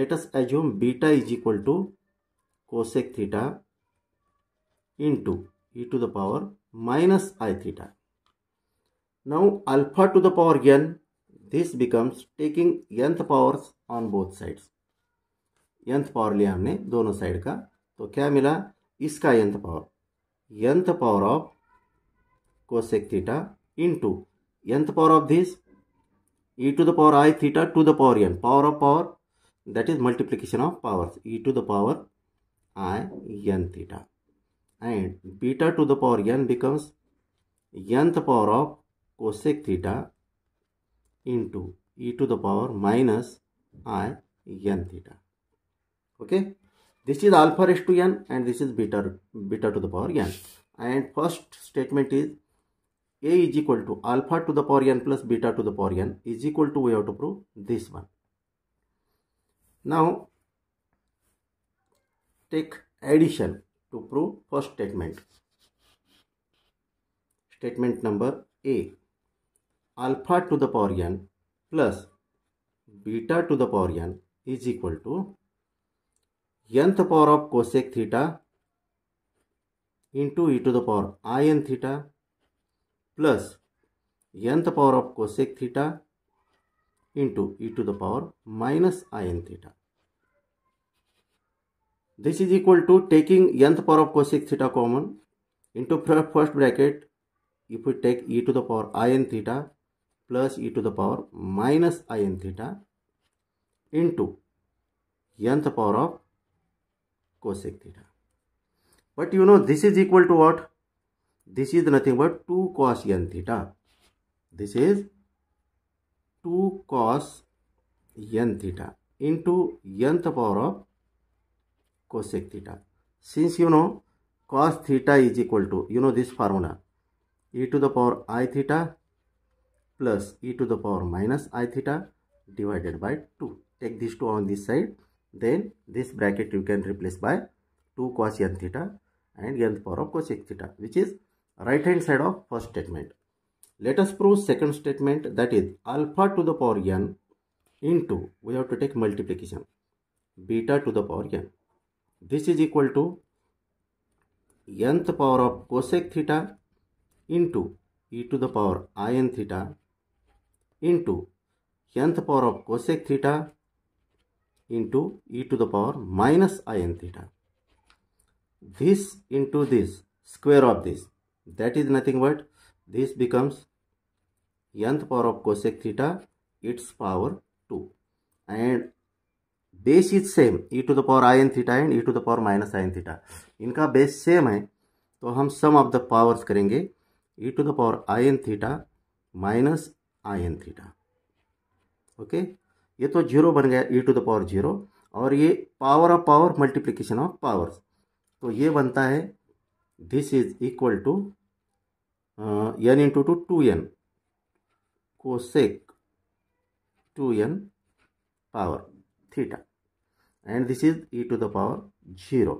let us assume beta is equal to cosec theta into e to the power minus i theta now alpha to the power n this becomes taking nth powers on both sides nth power लिया हमने दोनों साइड का तो क्या मिला इसका nth power nth power of cosec theta into nth power of this e to the power i theta to the power n power of power that is multiplication of powers e to the power i n theta and beta to the power n becomes nth power of cosec theta into e to the power minus i n theta okay this is alpha raised to n and this is beta beta to the power n and first statement is a is equal to alpha to the power n plus beta to the power n is equal to we have to prove this one now take addition to prove first statement statement number a alpha to the power n plus beta to the power n is equal to nth power of cosec theta into e to the power i n theta plus nth power of cosec theta into e to the power minus i n theta. This is equal to taking nth power of cosec theta common into first bracket if we take e to the power i n theta plus e to the power minus i n theta into nth power of cosec theta. But you know this is equal to what? This is nothing but 2 cos n theta. This is 2 cos n theta into nth power of cosec theta. Since you know cos theta is equal to, you know this formula, e to the power i theta plus e to the power minus i theta divided by 2. Take these two on this side. Then this bracket you can replace by 2 cos n theta and n power of cosec theta which is right hand side of first statement. Let us prove second statement that is alpha to the power n into we have to take multiplication beta to the power n. This is equal to nth power of cosec theta into e to the power i n theta into nth power of cosec theta into e to the power minus in theta. This into this square of this that is nothing but this becomes nth power of cosec theta its power 2 and base is same e to the power i n theta and e to the power minus i n theta इनका बेस सेम है तो हम सम ऑफ द पावर्स करेंगे e to the power i n theta minus i n theta okay ये तो जीरो बन गया e to the power zero और ये power of power multiplication of power तो ये बनता है this is equal to n into two two n cosec two n power theta and this is e to the power zero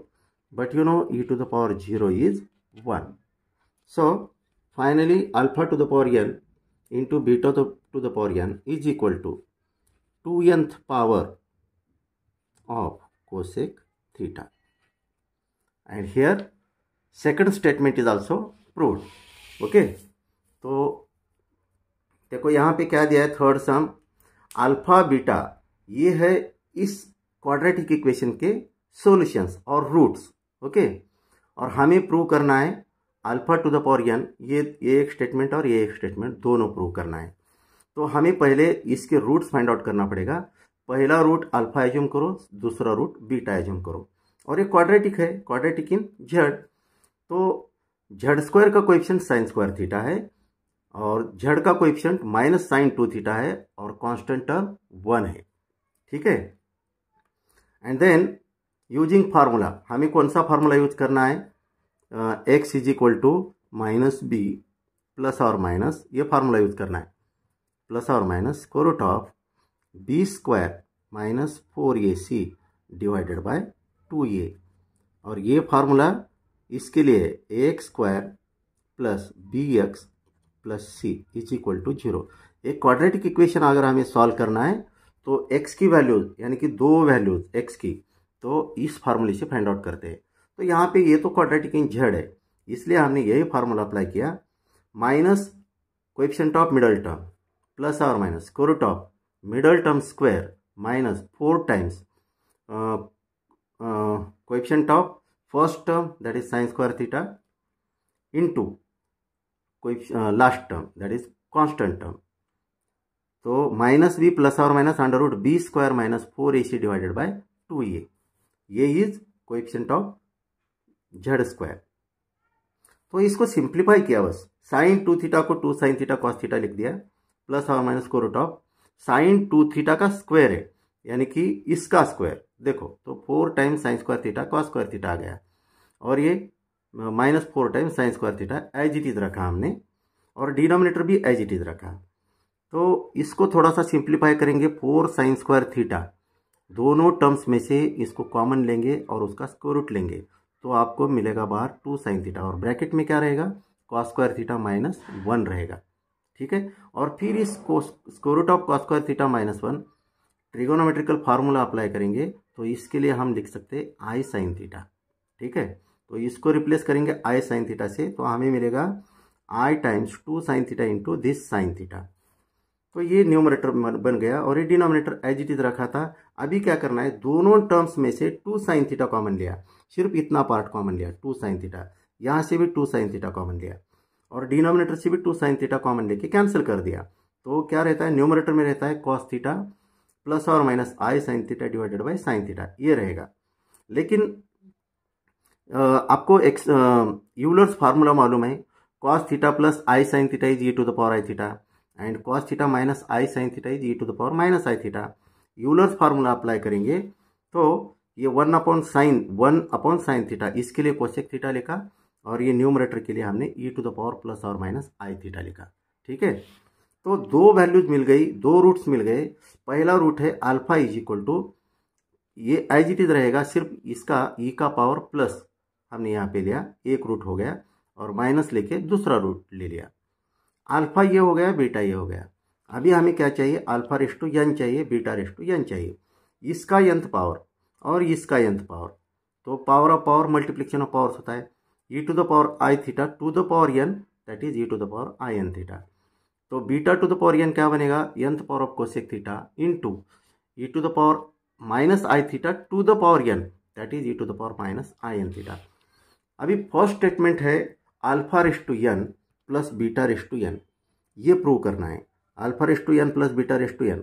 but you know e to the power zero is one so finally alpha to the power n into beta to the power n is equal to 2 nth power of cosec theta. And here second statement is also proved. Okay. तो देखो यहाँ पे क्या दिया है थर्ड सम अल्फा बीटा ये है इस क्वाड्रेटिक इक्वेशन के सॉल्यूशंस और रूट्स ओके और हमें प्रूव करना है alpha to the power n ये ये एक स्टेटमेंट और ये एक स्टेटमेंट दोनों प्रूव करना है तो हमें पहले इसके रूट्स फाइंड आउट करना पड़ेगा पहला रूट अल्फ़ा एज्यूम करो दूसरा रूट बीटा एज्यूम करो और ये क्वाड्रेटिक है क्वाड्रेटिक इन झड तो झड स्क्वायर का कोएफिशिएंट साइन स्क्वायर थीटा है और झड़ का coefficient minus sine two theta है और कॉन्स्टेंट टर्म वन है ठीक है एंड देन यूजिंग फार्मूला हमें कौन सा फार्मूला यूज करना है x is equal to minus b plus और माइनस ये फार्मूला यूज करना है प्लस और minus square root of b square minus four a c divided by two a और ये फार्मूला इसके लिए a x square plus b x plus c is equal to zero एक क्वाड्रेटिक इक्वेशन अगर हमें सॉल्व करना है तो एक्स की वैल्यूज यानी कि दो वैल्यूज एक्स की तो इस फार्मूले से फाइंड आउट करते हैं तो यहाँ पे ये तो इन जेड है इसलिए हमने यही फार्मूला अप्लाई किया minus coefficient of middle term plus और minus square root of middle term square minus four times coefficient of first term that is sine square theta into last term that is constant term तो माइनस बी प्लस और minus under root b square minus four a c divided by two a ये is coefficient of z square तो इसको सिंप्लीफाई किया बस साइन टू थीटा को two sine theta cos theta लिख दिया प्लस और माइनस को root of sine two theta का स्क्वायर है यानी कि इसका स्क्वायर देखो तो four time sine square theta cos square theta आ गया और ये minus four time sine square theta as it is रखा हमने और डिनोमिनेटर भी एज इट इज़ रखा तो इसको थोड़ा सा सिंप्लीफाई करेंगे फोर साइन स्क्वायर थीटा दोनों टर्म्स में से इसको कॉमन लेंगे और उसका स्क्वायर रूट लेंगे तो आपको मिलेगा बाहर टू साइन थीटा और ब्रैकेट में क्या रहेगा cos square theta minus one रहेगा ठीक है और फिर इस square root of cos square theta minus one trigonometrical formula apply करेंगे तो इसके लिए हम लिख सकते हैं आई साइन थीटा ठीक है तो इसको रिप्लेस करेंगे आई साइन थीटा से तो हमें मिलेगा i times two sine theta into this sine theta तो ये न्यूमरेटर बन गया और ये डिनोमिनेटर एज इट इज रखा था अभी क्या करना है दोनों टर्म्स में से टू साइन थीटा कॉमन लिया सिर्फ इतना पार्ट कॉमन लिया टू साइन थीटा यहाँ से भी टू साइन थीटा कॉमन लिया और डिनोमिनेटर से भी टू साइन थीटा कॉमन लेके कैंसिल कर दिया तो क्या रहता है न्यूमरेटर में रहता है कॉस थीटा प्लस और minus i sine theta divided by sine theta ये रहेगा लेकिन आपको एक्स यूलर्स फार्मूला मालूम है cos theta plus i sine theta is e to the power i theta and cos theta minus i sine theta is e to the power minus i theta Euler's formula apply करेंगे तो ये one upon sine one upon sine theta इसके लिए कोशेक थीटा लिखा और ये न्यूमरेटर के लिए हमने e to the power plus और माइनस आई थीटा लिखा ठीक है तो दो वैल्यूज मिल गई दो रूट्स मिल गए पहला रूट है अल्फा इज इक्वल टू ये एज इट इज रहेगा सिर्फ इसका ई e का पावर प्लस हमने यहाँ पे लिया एक रूट हो गया और माइनस लेके दूसरा रूट ले लिया अल्फा ये हो गया बीटा ये हो गया अभी हमें क्या चाहिए अल्फा रेस टू यन चाहिए बीटा रेस टू यन चाहिए इसका यंथ पावर और इसका यंथ पावर तो power of power multiplication of powers होता है e to the power i theta to the power n that is e to the power i n theta तो beta to the power n क्या बनेगा nth power of cosec theta into e to the power minus i theta to the power n that is e to the power minus i n theta अभी फर्स्ट स्टेटमेंट है alpha raise to n plus beta raise to n ये प्रूव करना है alpha raise to n plus beta raise to n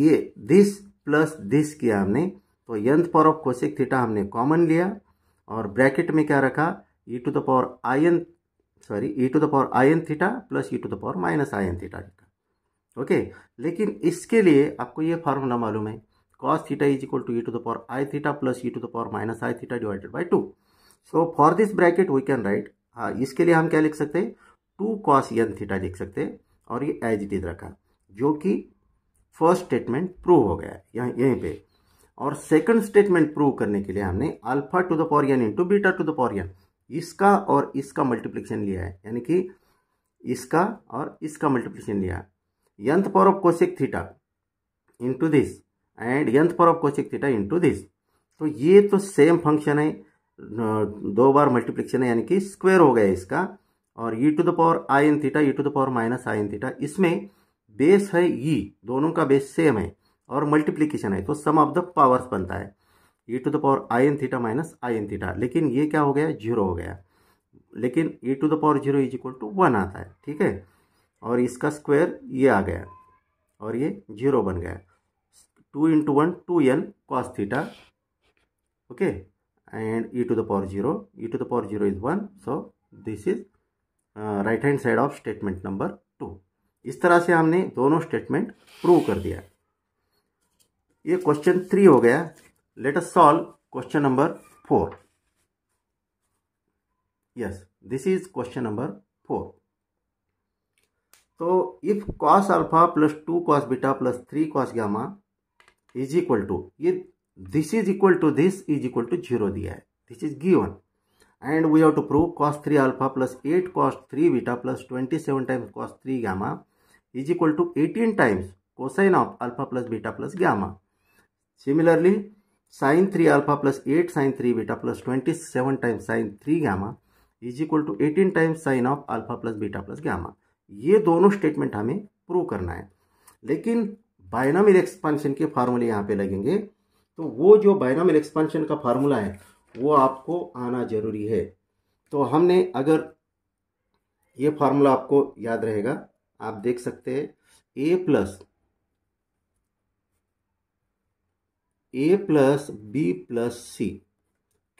ये दिस प्लस दिस किया हमने तो nth power of cosec theta हमने कॉमन लिया और ब्रैकेट में क्या रखा e to the power i n sorry e to the power i n theta plus e to the power minus i n theta लिखा ओके लेकिन इसके लिए आपको ये फार्मूला मालूम है cos theta is equal to e to the power i theta plus e to the power minus i theta divided by two so for this bracket we can write हाँ इसके लिए हम क्या लिख सकते हैं टू कॉस एन थीटा लिख सकते हैं और ये एज इट इज रखा जो कि फर्स्ट स्टेटमेंट प्रूव हो गया यहाँ यहीं पे और सेकंड स्टेटमेंट प्रूव करने के लिए हमने alpha to the power n into beta to the power n इसका और इसका मल्टीप्लिकेशन लिया है यानी कि इसका और इसका मल्टीप्लिकेशन लिया है nth power of cosec theta into this and nth power of cosec theta into this तो ये तो सेम फंक्शन है दो बार मल्टीप्लिकेशन है यानी कि स्क्वेयर हो गया इसका और e to the power i n theta e to the power minus i n theta इसमें बेस है ई e, दोनों का बेस सेम है और मल्टीप्लीकेशन है तो सम ऑफ द पावर्स बनता है e to the power i n theta minus i n theta लेकिन ये क्या हो गया जीरो हो गया लेकिन e to the power zero is equal to one आता है ठीक है और इसका स्क्वायर ये आ गया और ये जीरो बन गया two into one two n cos theta okay and e to the power zero e to the power zero is one so this is right hand side of statement number two इस तरह से हमने दोनों स्टेटमेंट प्रूव कर दिया ये क्वेश्चन थ्री हो गया let us solve question number four yes this is question number four तो if cos alpha plus two cos beta plus three cos gamma is equal to ये this is equal to this is equal to zero दिया है this is given and we have to prove cos 3 alpha plus 8 cos 3 beta plus 27 times cos 3 gamma is equal to 18 times cosine of alpha plus beta plus gamma. Similarly, sin 3 alpha plus 8 sin 3 beta plus 27 times sin 3 gamma is equal to 18 times sin of alpha plus beta plus gamma ये दोनों स्टेटमेंट हमें प्रूव करना है लेकिन बायनामिल एक्सपांशन के फार्मूले यहाँ पे लगेंगे तो वो जो बायनामिल एक्सपांशन का फार्मूला है वो आपको आना जरूरी है तो हमने अगर ये फार्मूला आपको याद रहेगा आप देख सकते हैं a plus a plus b plus c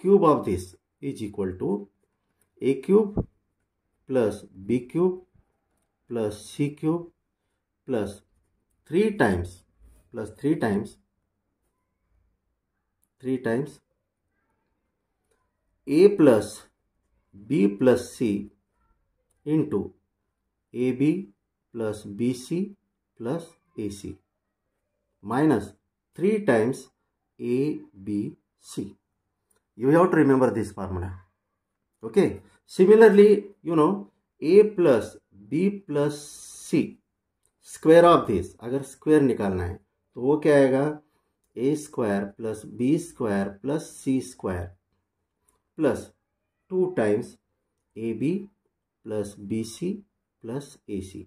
cube of this is equal to a cube plus b cube plus c cube plus three times plus three times three times a plus b plus c into a b plus b c plus a c minus times a b c you have to remember this formula okay similarly you know a plus b plus c square of this अगर स्क्वायर निकालना है तो वो क्या आएगा a square plus b square plus c square plus two times a b plus b c plus a c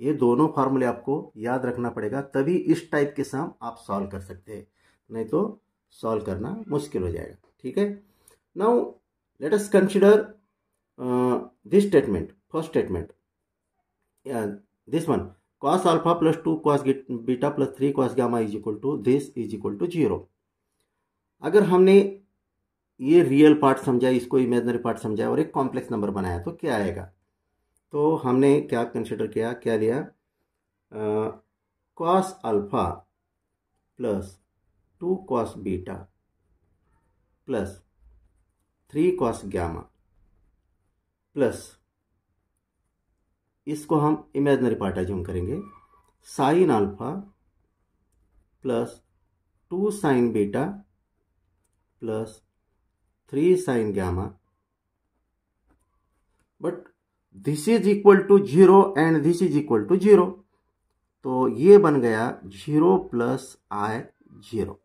ये दोनों फार्मूले आपको याद रखना पड़ेगा तभी इस टाइप के साम आप सॉल्व कर सकते हैं नहीं तो सॉल्व करना मुश्किल हो जाएगा ठीक है now let us consider this statement first statement this one cos alpha plus two cos beta plus three cos gamma is equal to this is equal to zero अगर हमने ये रियल पार्ट समझा इसको इमेजनरी पार्ट समझा और एक कॉम्प्लेक्स नंबर बनाया तो क्या आएगा तो हमने क्या कंसिडर किया क्या लिया cos alpha plus two cos beta plus three cos gamma plus इसको हम इमेजनरी पार्ट एज्यूम करेंगे sine alpha plus two sine beta plus three sine gamma but this is equal to zero and this is equal to zero तो ये बन गया zero plus i zero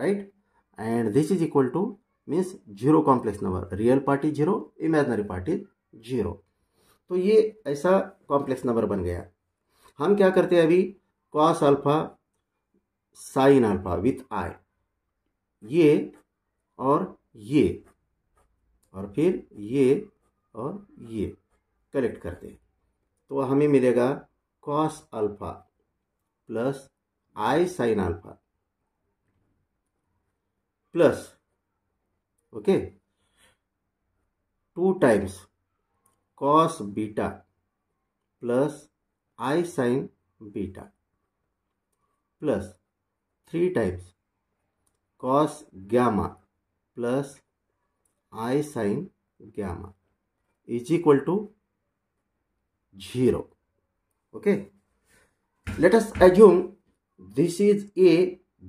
right and this is equal to means zero complex number real party zero imaginary party zero तो ये ऐसा कॉम्प्लेक्स नंबर बन गया हम क्या करते हैं अभी cos alpha sine alpha with i ये और ये और फिर ये और ये कलेक्ट करते हैं तो हमें मिलेगा cos alpha plus i sine alpha plus okay two times cos beta plus i sine beta plus three times cos gamma plus i sine gamma is equal to 0. Okay. Let us assume this is A,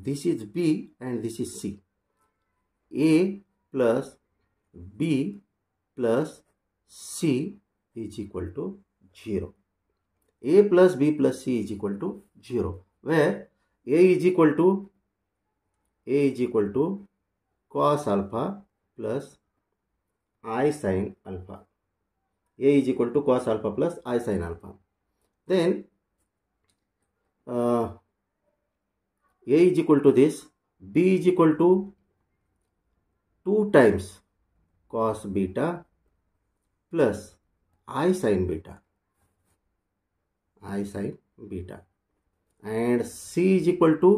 this is B and this is C. A plus B plus C is equal to 0. A plus B plus C is equal to 0 where A is equal to A is equal to cos alpha plus i sin alpha. A is equal to cos alpha plus i sin alpha. Then uh, A is equal to this. B is equal to 2 times cos beta plus i sin beta. i sin beta. And C is equal to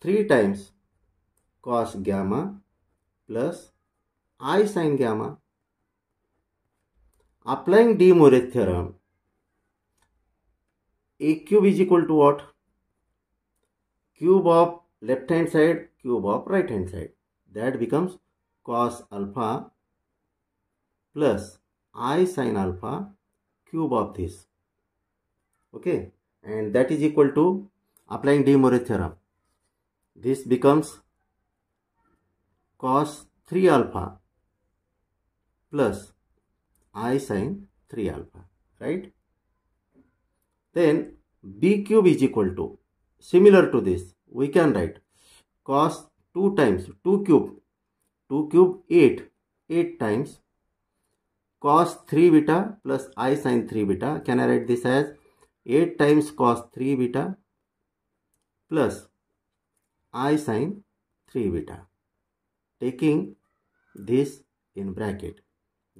3 times cos gamma plus I sine gamma. Applying De Moivre's theorem, A cube is equal to what? Cube of left hand side, cube of right hand side. That becomes cos alpha plus I sine alpha cube of this. Okay, and that is equal to applying De Moivre's theorem. This becomes cos 3 alpha plus i sin 3 alpha, right? Then b cube is equal to, similar to this, we can write cos 2 times 2 cube, 2 cube 8, 8 times cos 3 beta plus i sin 3 beta. Can I write this as 8 times cos 3 beta plus i sin 3 beta taking this in bracket.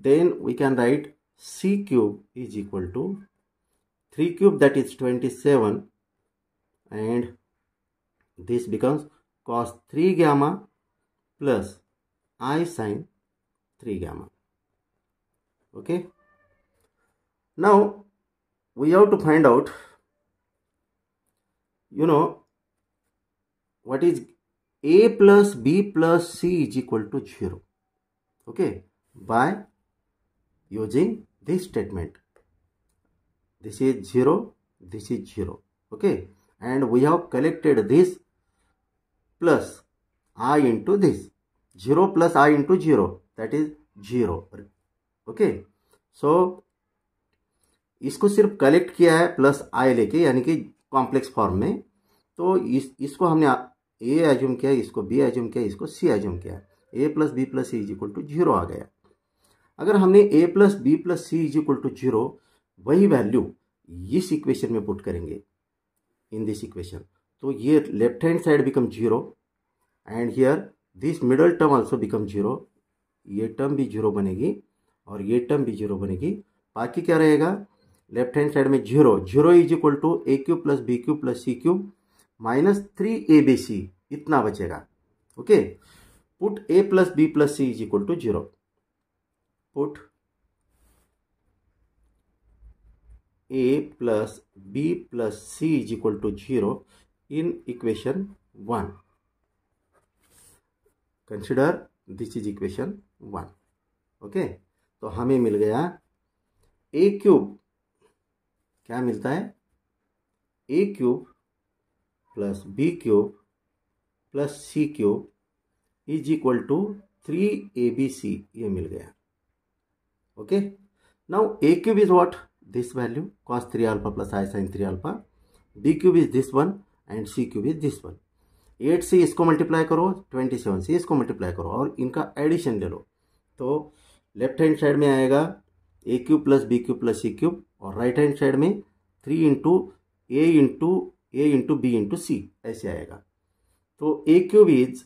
Then we can write c cube is equal to 3 cube that is 27 and this becomes cos 3 gamma plus i sine 3 gamma. Okay. Now we have to find out you know what is a plus b plus c is equal to zero okay by using this statement this is zero this is zero okay and we have collected this plus i into this zero plus i into zero that is zero okay so इसको सिर्फ कलेक्ट किया है प्लस आई लेके यानी कि कॉम्प्लेक्स फॉर्म में तो इस इसको हमने ए एज्यूम किया इसको बी एज्यूम किया इसको सी एज्यूम किया a plus b plus c is equal to zero आ गया अगर हमने a plus b plus c is equal to zero वही वैल्यू इस इक्वेशन में पुट करेंगे इन दिस इक्वेशन तो ये left hand side become zero and here this middle term also become zero ये टर्म भी जीरो बनेगी और ये टर्म भी जीरो बनेगी बाकी क्या रहेगा लेफ्ट हैंड साइड में zero zero is equal to a cube plus b cube plus c cube minus three a b c इतना बचेगा okay put a plus b plus c is equal to zero put a plus b plus c is equal to zero in equation one consider this is equation one okay तो हमें मिल गया ए क्यूब क्या मिलता है a cube plus b cube plus c cube is equal to three a b c ये मिल गया okay now a cube is what this value cos three alpha plus i sine three alpha b cube is this one and c cube is this one eight से इसको मल्टीप्लाई करो ट्वेंटी सेवन से इसको मल्टीप्लाई करो और इनका एडिशन ले लो तो लेफ्ट हैंड साइड में आएगा a cube plus b cube plus c cube और राइट हैंड साइड में three into a into a into b into c ऐसे आएगा तो a cube is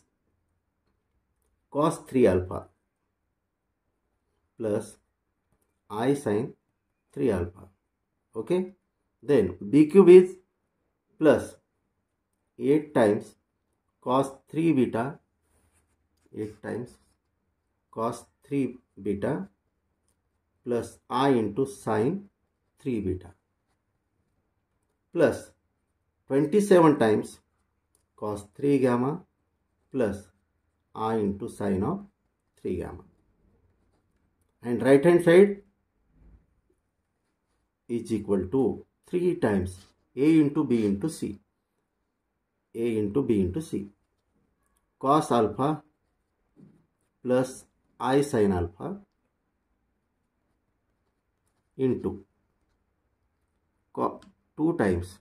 cos three alpha plus i sine three alpha okay then b cube is plus eight times cos three beta eight times cos three beta plus i into sine three beta plus 27 times cos 3 gamma plus i into sine of 3 gamma. And right hand side is equal to 3 times a into b into c. a into b into c. cos alpha plus i sine alpha into 2 times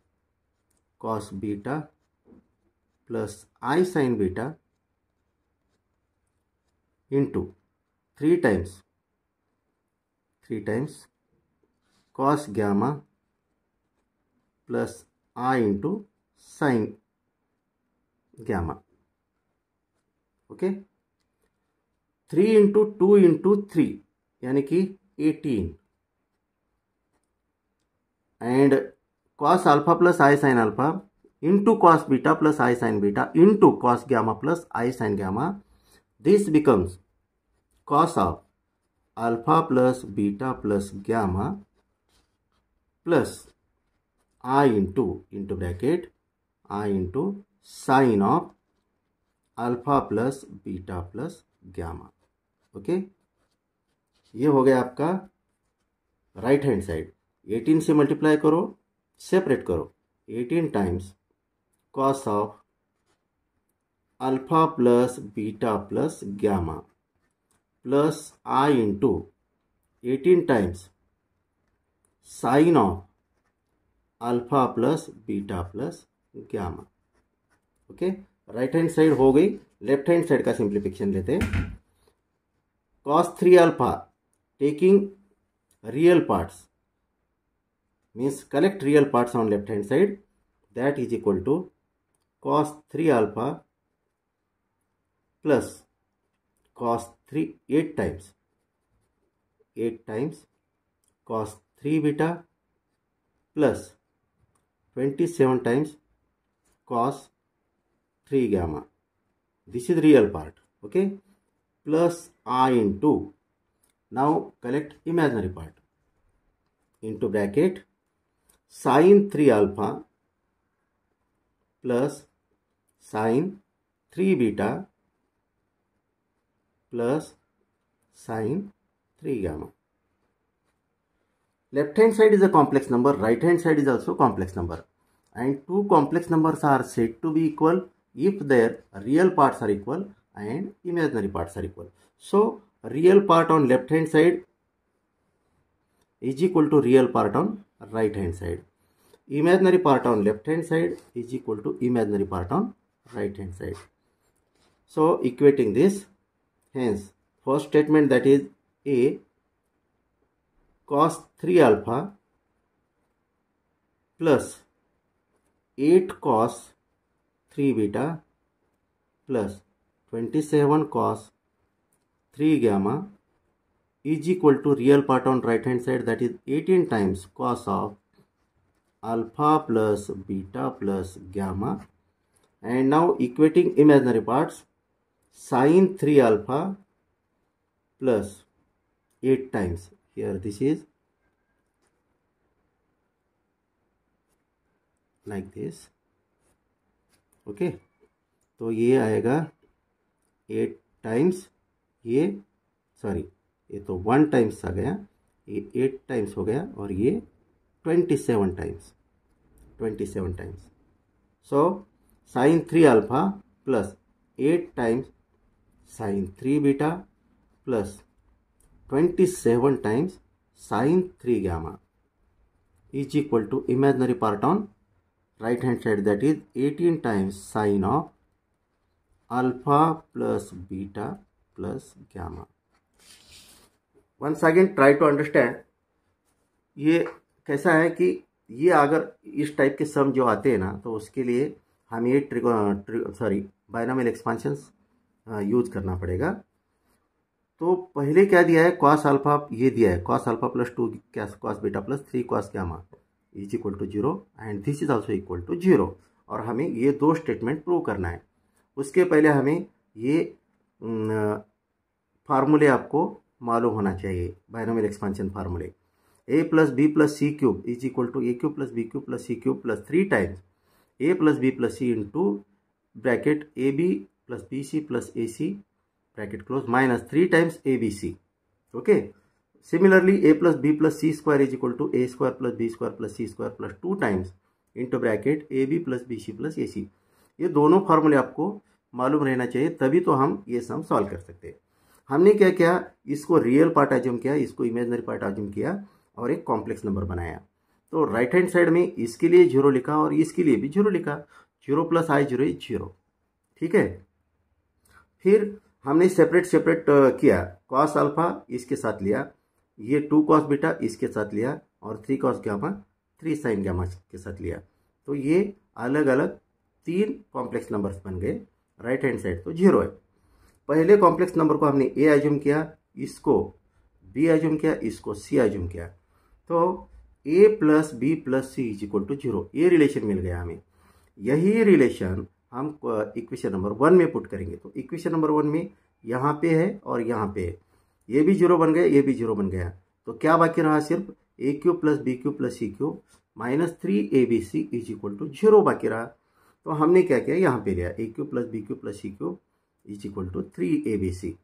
cos beta plus i sin beta into 3 times 3 times cos gamma plus i into sin gamma okay three into two into three यानी कि eighteen and cos alpha plus i sin alpha into cos beta plus i sin beta into cos gamma plus i sin gamma. This becomes cos of alpha plus beta plus gamma plus i into into bracket i into sine of alpha plus beta plus gamma okay ये हो गया आपका राइट हैंड साइड 18 से मल्टीप्लाई करो सेपरेट करो eighteen times cos of alpha plus beta plus gamma plus i into eighteen times sine of alpha plus beta plus gamma okay right hand side हो गई लेफ्ट हैंड साइड का सिंप्लीफिकेशन लेते हैं cos three alpha taking real parts means collect real parts on left hand side that is equal to cos 3 alpha plus cos 3 8 times 8 times cos 3 beta plus 27 times cos 3 gamma this is real part okay plus i into now collect imaginary part into bracket sine 3 alpha plus sine 3 beta plus sine 3 gamma. Left hand side is a complex number, right hand side is also complex number. And two complex numbers are said to be equal if their real parts are equal and imaginary parts are equal. So, real part on left hand side is equal to real part on right hand side imaginary part on left hand side is equal to imaginary part on right hand side so equating this hence first statement that is a cos 3 alpha plus 8 cos 3 beta plus 27 cos 3 gamma is equal to real part on right hand side that is 18 times cos of alpha plus beta plus gamma and now equating imaginary parts sin 3 alpha plus 8 times here this is like this okay? so ये आएगा 8 times ये sorry ये तो वन टाइम्स आ गया ये एट टाइम्स हो गया और ये twenty seven times twenty seven times so sine three alpha plus eight times sine three beta plus twenty seven times sine three gamma is equal to imaginary part on right hand side that is eighteen times sine of alpha plus beta plus gamma once again try to understand ये कैसा है कि ये अगर इस टाइप के सम जो आते हैं ना तो उसके लिए हम ये ट्रिको सॉरी बायनामिल एक्सपांशंस यूज करना पड़ेगा तो पहले क्या दिया है कॉस अल्फा ये दिया है कॉस अल्फा प्लस टू क्या cos beta plus three cos gamma is equal to zero and this is also equal to zero और हमें ये दो स्टेटमेंट प्रूव करना है उसके पहले हमें ये फार्मूले आपको मालूम होना चाहिए बायनोमियल एक्सपांशन फार्मूले a plus b plus c cube is equal to a cube plus b cube plus c cube plus three times a plus b plus c into bracket a b plus b c plus a c bracket close minus three times a b c okay similarly a plus b plus c square is equal to a square plus b square plus c square plus two times into bracket a b plus b c plus a c ये दोनों फार्मूले आपको मालूम रहना चाहिए तभी तो हम ये सम सॉल्व कर सकते हैं हमने क्या किया इसको रियल पार्ट एज्यूम किया इसको इमेजनरी पार्ट एज्यूम किया और एक कॉम्प्लेक्स नंबर बनाया तो राइट हैंड साइड में इसके लिए जीरो लिखा और इसके लिए भी जीरो लिखा zero plus i zero zero ठीक है फिर हमने सेपरेट सेपरेट किया कॉस अल्फा इसके साथ लिया ये टू कॉस बीटा इसके साथ लिया और three cos gamma three sine gamma के साथ लिया तो ये अलग अलग तीन कॉम्प्लेक्स नंबर्स बन गए राइट हैंड साइड तो जीरो है पहले कॉम्प्लेक्स नंबर को हमने ए आइजूम किया इसको बी आइजूम किया इसको सी आइजूम किया तो a plus b plus c is equal to zero ये रिलेशन मिल गया हमें यही रिलेशन हम इक्वेशन नंबर वन में पुट करेंगे तो इक्वेशन नंबर वन में यहाँ पे है और यहाँ पे है ये भी जीरो बन गया ये भी जीरो बन गया तो क्या बाकी रहा सिर्फ a cube plus b cube plus c cube minus three a b c is equal to zero बाकी रहा तो हमने क्या किया यहाँ पे लिया a cube plus b cube plus c cube is equal to three a b c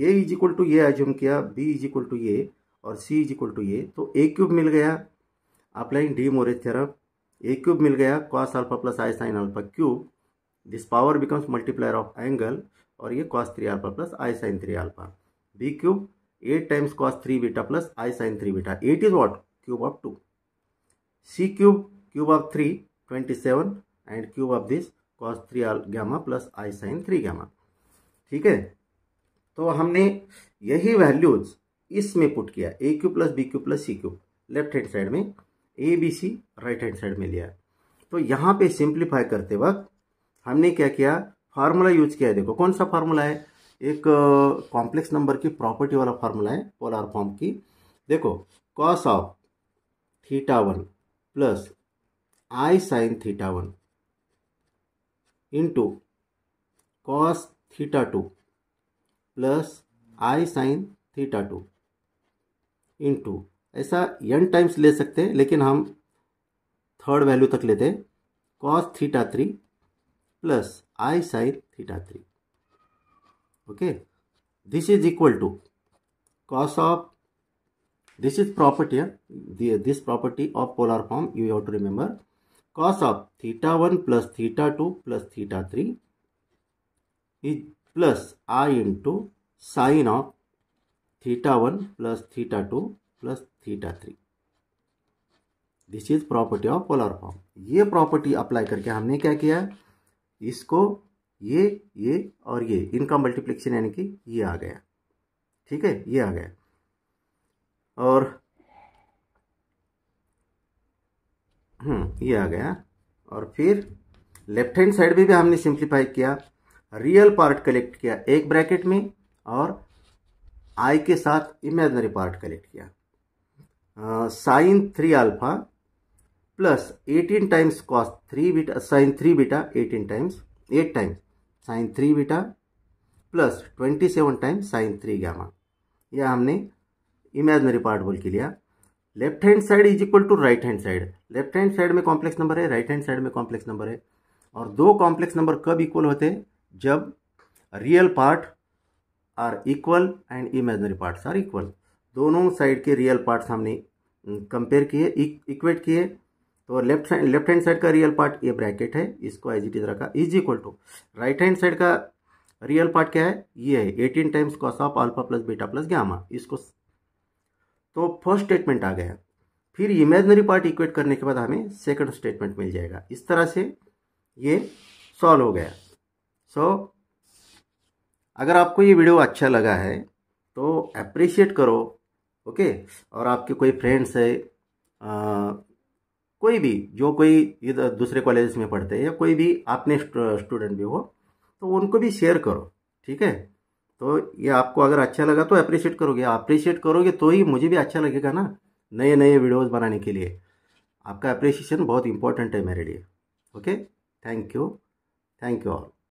ये इज इक्वल टू ये एज्यूम किया b is equal to a और c is equal to a तो ए क्यूब मिल गया applying D more theorem a cube मिल गया cos alpha plus i sine alpha cube this power becomes multiplier of angle और ये cos three alpha plus i sine three alpha b cube eight times cos three beta plus i sine three beta eight is what cube of two c cube cube of three twenty seven and cube of this cos three gamma plus i sine three gamma ठीक है तो हमने यही वैल्यूज इसमें पुट किया a cube plus b cube plus c cube left hand side में a b c right hand side में लिया तो यहाँ पे सिंप्लीफाई करते वक्त हमने क्या किया फार्मूला यूज किया देखो कौन सा फार्मूला है एक कॉम्प्लेक्स नंबर की प्रॉपर्टी वाला फार्मूला है पोलर फॉर्म की देखो cos of theta one plus i sine theta one into cos theta two plus i sine theta two into ऐसा एन टाइम्स ले सकते हैं लेकिन हम थर्ड वैल्यू तक लेते हैं cos theta three plus i sine theta three okay this is equal to cos of this is property है this property of polar form you have to remember cos of theta one plus theta two plus theta three is plus i into sine of theta one plus theta two plus theta three this is property of polar form ये प्रॉपर्टी अप्लाई करके हमने क्या किया है इसको ये ये और ये इनका मल्टीप्लिकेशन यानी कि ये आ गया ठीक है ये आ गया और हम्म ये आ गया और फिर लेफ्ट हैंड साइड भी, भी हमने सिंप्लीफाई किया रियल पार्ट कलेक्ट किया एक ब्रैकेट में और आई के साथ इमेजनरी पार्ट कलेक्ट किया sine three alpha plus eighteen times cos three beta sine three beta eighteen times eight times sine three beta plus twenty seven times sine three gamma यह हमने इमेजनरी पार्ट बोल के लिया left hand side is equal to right hand side left hand side में कॉम्प्लेक्स नंबर है राइट हैंड साइड में कॉम्प्लेक्स नंबर है और दो कॉम्प्लेक्स नंबर कब इक्वल होते हैं जब real part are equal and imaginary parts are equal दोनों साइड के रियल पार्ट्स हमने कंपेयर किए इक्वेट e, किए तो left side left hand side का रियल पार्ट ये ब्रैकेट है इसको एज इट इज रखा is equal to right hand side का रियल पार्ट क्या है ये है eighteen times cos of alpha plus beta plus gamma इसको तो फर्स्ट स्टेटमेंट आ गया फिर इमेजनरी पार्ट इक्वेट करने के बाद हमें सेकंड स्टेटमेंट मिल जाएगा इस तरह से ये सॉल्व हो गया सो so, अगर आपको ये वीडियो अच्छा लगा है तो अप्रिशिएट करो ओके और आपके कोई फ्रेंड्स है आ, कोई भी जो कोई इधर दूसरे कॉलेज में पढ़ते हैं या कोई भी आपने स्टूडेंट भी हो तो उनको भी शेयर करो ठीक है तो ये आपको अगर अच्छा लगा तो अप्रिशिएट करोगे अप्रिशिएट करोगे तो ही मुझे भी अच्छा लगेगा ना नए नए वीडियोस बनाने के लिए आपका अप्रिशिएशन बहुत इंपॉर्टेंट है मेरे लिए okay thank you thank you all